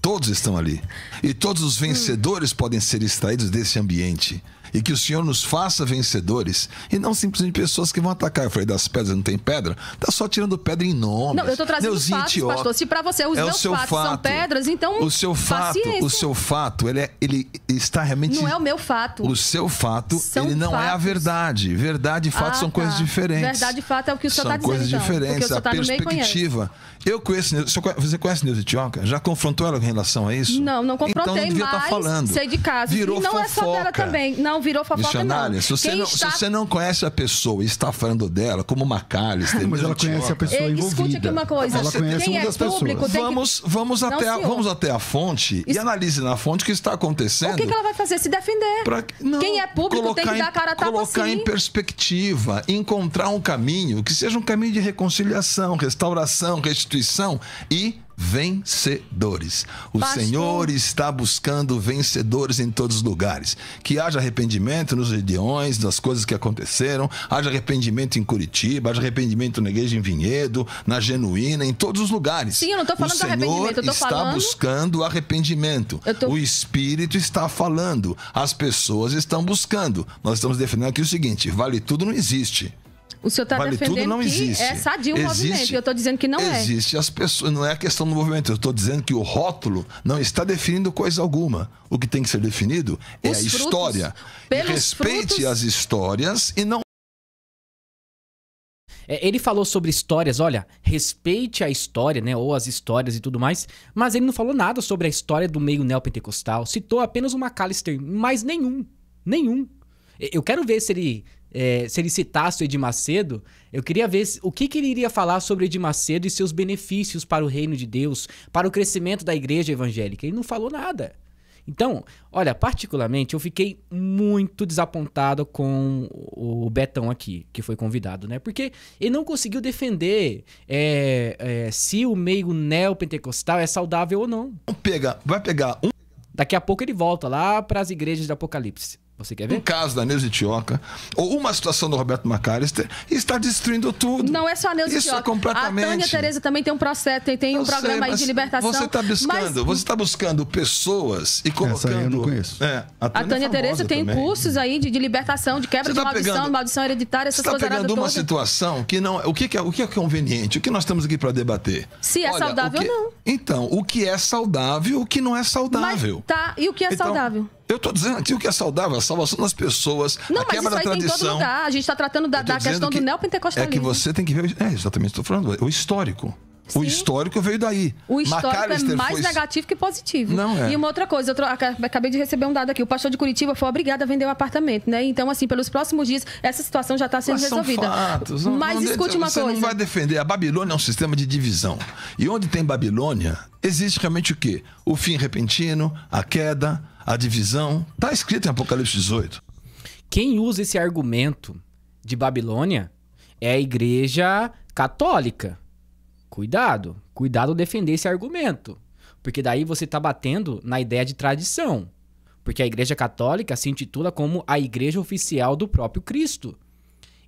Todos estão ali. E todos os vencedores podem ser extraídos desse ambiente e que o Senhor nos faça vencedores e não simplesmente pessoas que vão atacar. Eu falei das pedras, não tem pedra? Tá só tirando pedra em nome. Não, eu tô trazendo fatos, pastor. Se para você os é meus o seu fatos fato. são pedras, então o seu fato, paciência. o seu fato, ele, é, ele está realmente Não é o meu fato. O seu fato, são ele não fatos. é a verdade. Verdade e fato ah, são tá. coisas diferentes. Verdade e fato é o que o senhor está dizendo. São coisas então, diferentes, a tá perspectiva. Eu conheço, você conhece Neuza Tioca? Já confrontou ela em relação a isso? Não, não confrontei, então, não devia tá mas falando. sei de casa Virou e não fofoca. é só dela também. Não não virou fofoca, não. Se você, Quem não, está... se você não conhece a pessoa e está falando dela, como uma Macallister... Ah, mas ela conhece a pessoa envolvida. Escute aqui uma coisa. Ela conhece Quem é uma das público, pessoas. Vamos, vamos, não, até a, vamos até a fonte Isso... e analise na fonte o que está acontecendo. O que, que ela vai fazer? Se defender. Pra... Não, Quem é público tem que em, dar cara a tapa Colocar assim. em perspectiva, encontrar um caminho que seja um caminho de reconciliação, restauração, restituição e vencedores. O Pastor. Senhor está buscando vencedores em todos os lugares. Que haja arrependimento nos regiões das coisas que aconteceram, haja arrependimento em Curitiba, haja arrependimento na igreja em Vinhedo, na Genuína, em todos os lugares. Sim, eu não estou falando o Senhor eu tô está falando... buscando arrependimento. Tô... O Espírito está falando, as pessoas estão buscando. Nós estamos defendendo aqui o seguinte: vale tudo não existe. O senhor está vale defendendo tudo não que existe. é sadio o existe, movimento. Eu estou dizendo que não existe. é. Existe as pessoas, não é a questão do movimento. Eu estou dizendo que o rótulo não está definindo coisa alguma. O que tem que ser definido é Os a frutos, história. Respeite frutos... as histórias e não é, ele falou sobre histórias, olha, respeite a história, né? Ou as histórias e tudo mais, mas ele não falou nada sobre a história do meio neopentecostal. Citou apenas o McAllister, mas nenhum. Nenhum. Eu quero ver se ele é, se ele citasse o Edir Macedo, eu queria ver o que, que ele iria falar sobre Edir Macedo e seus benefícios para o reino de Deus, para o crescimento da igreja evangélica. Ele não falou nada. Então, olha, particularmente eu fiquei muito desapontado com o Betão aqui, que foi convidado, né? Porque ele não conseguiu defender é, é, se o meio neopentecostal é saudável ou não. Pega, vai pegar um. Daqui a pouco ele volta lá para as igrejas do Apocalipse. Você quer ver? Um caso da Neuza Tioca, ou uma situação do Roberto Macalister, está destruindo tudo. Não é só a Neuza Isso Tioca. é completamente... A Tânia Tereza também tem um processo, tem, tem um sei, programa aí de libertação. Você está buscando, mas... você tá buscando pessoas e colocando... Essa aí eu não conheço. É, a Tânia, a Tânia é Tereza tem também. cursos aí de, de, libertação, de quebra tá de maldição, pegando, maldição hereditária, essas tá coisas Você está pegando uma toda. situação que não... O que, que, é, o que é conveniente? O que nós estamos aqui para debater? Se é Olha, saudável que, ou não. Então, o que é saudável, o que não é saudável. Mas tá, e o que é então, saudável? Eu estou dizendo aqui o que é saudável, a salvação das pessoas, não, a quebra da tradição. A gente está tratando da, da questão que do neopentecostalismo. É que você tem que ver, é, exatamente, estou falando, o histórico. Sim. O histórico veio daí. O histórico é McAllister é mais foi... negativo que positivo. Não é. E uma outra coisa, eu tro... acabei de receber um dado aqui. O pastor de Curitiba foi obrigado a vender o um apartamento, né? Então, assim, pelos próximos dias, essa situação já está sendo Mas resolvida. São fatos. Mas não, escute uma coisa. Você não vai defender. A Babilônia é um sistema de divisão. E onde tem Babilônia, existe realmente o quê? O fim repentino, a queda, a divisão. Está escrito em Apocalipse 18. Quem usa esse argumento de Babilônia é a igreja católica. Cuidado, cuidado defender esse argumento. Porque daí você está batendo na ideia de tradição. Porque a igreja católica se intitula como a igreja oficial do próprio Cristo.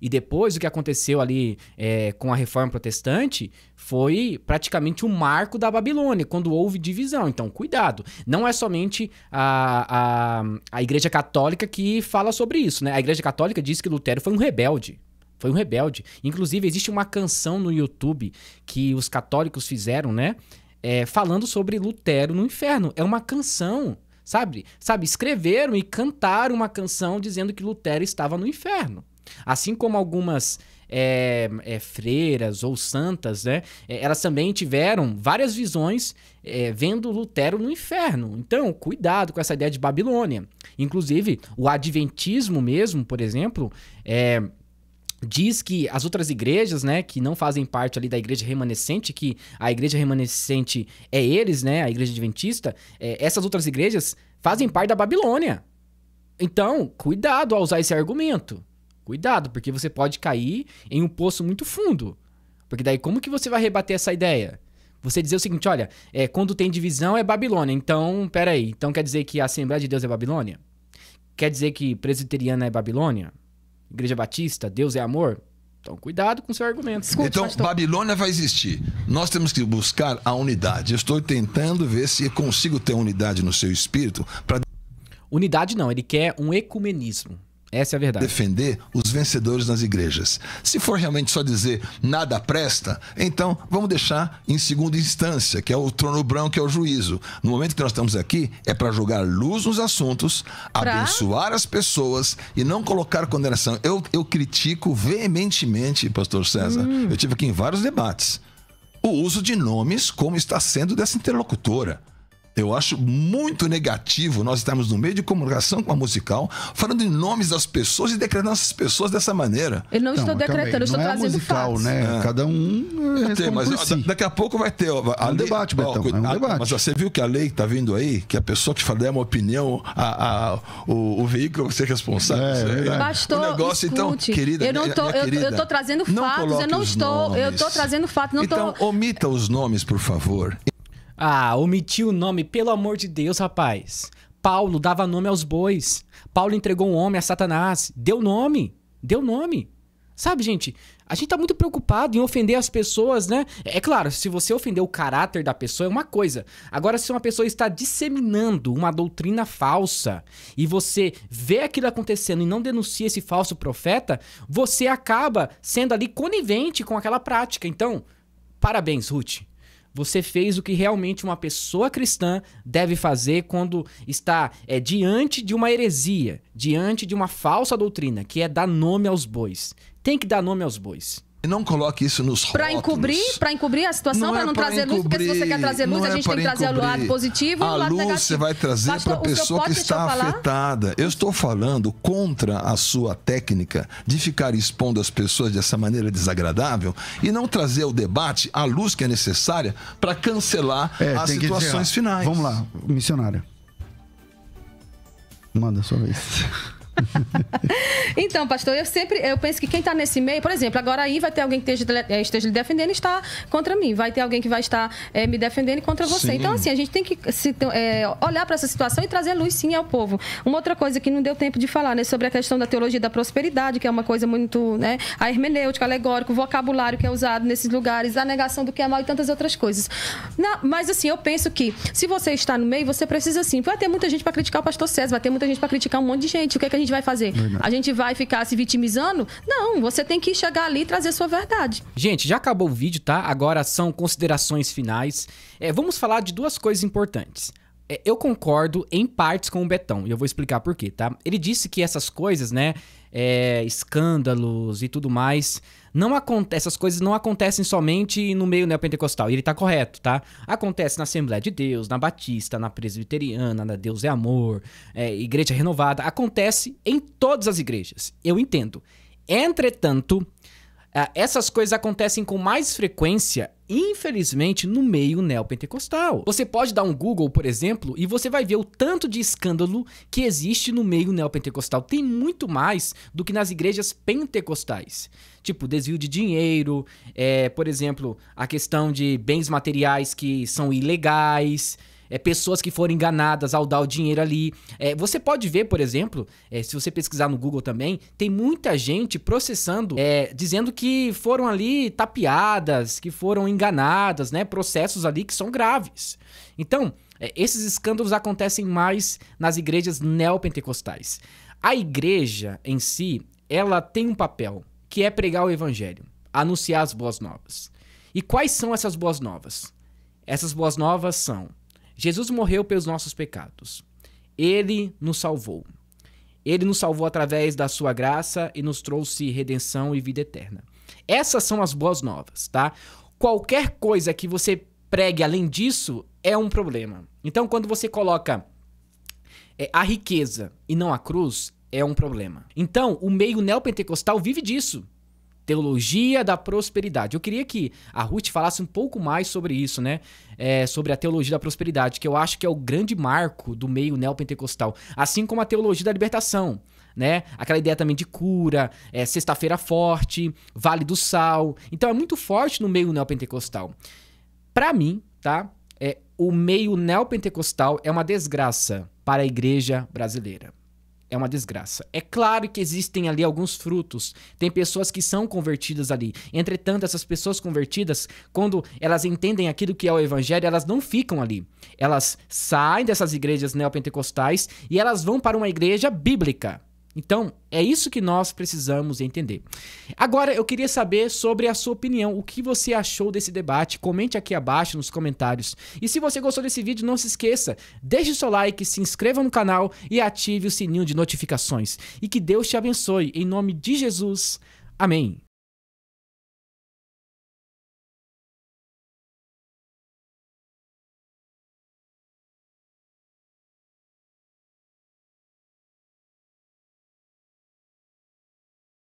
E depois o que aconteceu ali é, com a reforma protestante foi praticamente o um marco da Babilônia, quando houve divisão. Então, cuidado. Não é somente a, a, a Igreja Católica que fala sobre isso, né? A Igreja Católica diz que Lutero foi um rebelde. Foi um rebelde. Inclusive, existe uma canção no YouTube que os católicos fizeram, né? É, falando sobre Lutero no inferno. É uma canção, sabe? Sabe? Escreveram e cantaram uma canção dizendo que Lutero estava no inferno. Assim como algumas é, é, freiras ou santas, né? É, elas também tiveram várias visões é, vendo Lutero no inferno. Então, cuidado com essa ideia de Babilônia. Inclusive, o Adventismo mesmo, por exemplo, é, diz que as outras igrejas, né, que não fazem parte ali da igreja remanescente, que a igreja remanescente é eles, né, a igreja adventista, é, essas outras igrejas fazem parte da Babilônia. Então, cuidado ao usar esse argumento. Cuidado, porque você pode cair em um poço muito fundo. Porque daí como que você vai rebater essa ideia? Você dizer o seguinte, olha, é, quando tem divisão é Babilônia, então, peraí, então quer dizer que a Assembleia de Deus é Babilônia? Quer dizer que presbiteriana é Babilônia? Igreja Batista, Deus é amor? Então, cuidado com seu argumento. Desculpa, então, pastor. Babilônia vai existir. Nós temos que buscar a unidade. Eu estou tentando ver se consigo ter unidade no seu espírito para. Unidade não, ele quer um ecumenismo. Essa é a verdade. Defender os vencedores nas igrejas. Se for realmente só dizer nada presta, então vamos deixar em segunda instância, que é o trono branco, que é o juízo. No momento que nós estamos aqui, é para jogar luz nos assuntos, pra? abençoar as pessoas e não colocar condenação. Eu, eu critico veementemente, pastor César. Hum. Eu tive aqui em vários debates o uso de nomes como está sendo dessa interlocutora. Eu acho muito negativo nós estarmos no meio de comunicação com a musical, falando em nomes das pessoas e decretando essas pessoas dessa maneira. Eu não, não estou decretando, eu estou não é trazendo é musical, fatos. né? É. Cada um é tem, mas si. daqui a pouco vai ter. É um debate, ó, Betão, ó, é um a, debate. Mas você viu que a lei que está vindo aí, que a pessoa que é uma opinião, a, a, o, o veículo vai ser é responsável. É, é, né? Bastou, o negócio, então, escute, então, querida, eu não tô, querida, eu, estou trazendo fatos, eu não estou, nomes. eu estou trazendo fatos. Não então, tô... omita os nomes, por favor. Ah, omitiu o nome, pelo amor de Deus, rapaz. Paulo dava nome aos bois. Paulo entregou um homem a Satanás. Deu nome. Deu nome. Sabe, gente, a gente tá muito preocupado em ofender as pessoas, né? É, é claro, se você ofender o caráter da pessoa é uma coisa. Agora, se uma pessoa está disseminando uma doutrina falsa e você vê aquilo acontecendo e não denuncia esse falso profeta, você acaba sendo ali conivente com aquela prática. Então, parabéns, Ruth. Você fez o que realmente uma pessoa cristã deve fazer quando está é, diante de uma heresia, diante de uma falsa doutrina, que é dar nome aos bois. Tem que dar nome aos bois. E não coloque isso nos rótulos. Para encobrir, para encobrir a situação, para não, é não trazer encobrir, luz, porque se você quer trazer luz, a é gente tem que trazer o lado positivo e o lado luz negativo. você vai trazer para a pessoa que está afetada. Eu estou falando contra a sua técnica de ficar expondo as pessoas dessa maneira desagradável e não trazer ao debate a luz que é necessária para cancelar é, as situações finais. Vamos lá, missionária. Manda a sua vez. então, pastor, eu sempre eu penso que quem está nesse meio, por exemplo, agora aí vai ter alguém que esteja, eh, esteja lhe defendendo e está contra mim. Vai ter alguém que vai estar é, me defendendo e contra você. Então, sim. Então, assim, a gente tem que se, é, olhar para essa situação e trazer luz, sim, ao povo. Uma outra coisa que não deu tempo de falar, né? Sobre a questão da teologia da prosperidade, que é uma coisa muito, né? A hermenêutica, alegórico, o vocabulário que é usado nesses lugares, a negação do que é mal e tantas outras coisas. mas, assim, eu penso que se você está no meio, você precisa, assim, vai ter muita gente para criticar o pastor César, vai ter muita gente para criticar um monte de gente. O que é que a gente vai fazer? Verdade. A gente vai ficar se vitimizando? Não, você tem que chegar ali e trazer sua verdade. Gente, já acabou o vídeo, tá? Agora são considerações finais. É, vamos falar de duas coisas importantes é, eu concordo em partes com o Betão, e eu vou explicar por quê, tá? Ele disse que essas coisas, né, é, escândalos e tudo mais, não acontece, essas coisas não acontecem somente no meio neopentecostal, e ele tá correto, tá? Acontece na Assembleia de Deus, na Batista, na Presbiteriana, na Deus é Amor, é, Igreja Renovada, acontece em todas as igrejas, eu entendo. Entretanto, ah, essas coisas acontecem com mais frequência, infelizmente, no meio neopentecostal. Você pode dar um Google, por exemplo, e você vai ver o tanto de escândalo que existe no meio neopentecostal. Tem muito mais do que nas igrejas pentecostais tipo desvio de dinheiro, é, por exemplo, a questão de bens materiais que são ilegais. É, pessoas que foram enganadas ao dar o dinheiro ali. É, você pode ver, por exemplo, é, se você pesquisar no Google também, tem muita gente processando, é, dizendo que foram ali tapeadas, que foram enganadas, né? Processos ali que são graves. Então, é, esses escândalos acontecem mais nas igrejas neopentecostais. A igreja em si, ela tem um papel que é pregar o evangelho, anunciar as boas novas. E quais são essas boas novas? Essas boas novas são: Jesus morreu pelos nossos pecados. Ele nos salvou. Ele nos salvou através da sua graça e nos trouxe redenção e vida eterna. Essas são as boas novas, tá? Qualquer coisa que você pregue além disso é um problema. Então, quando você coloca é, a riqueza e não a cruz, é um problema. Então, o meio neopentecostal vive disso. Teologia da prosperidade. Eu queria que a Ruth falasse um pouco mais sobre isso, né? É, sobre a teologia da prosperidade, que eu acho que é o grande marco do meio neopentecostal. Assim como a teologia da libertação, né? Aquela ideia também de cura, é, sexta-feira forte, vale do sal. Então é muito forte no meio neopentecostal. Para mim, tá? É, o meio neopentecostal é uma desgraça para a igreja brasileira é uma desgraça. É claro que existem ali alguns frutos. Tem pessoas que são convertidas ali. Entretanto, essas pessoas convertidas, quando elas entendem aquilo que é o evangelho, elas não ficam ali. Elas saem dessas igrejas neopentecostais e elas vão para uma igreja bíblica. Então, é isso que nós precisamos entender. Agora, eu queria saber sobre a sua opinião, o que você achou desse debate. Comente aqui abaixo nos comentários. E se você gostou desse vídeo, não se esqueça, deixe o seu like, se inscreva no canal e ative o sininho de notificações. E que Deus te abençoe. Em nome de Jesus. Amém.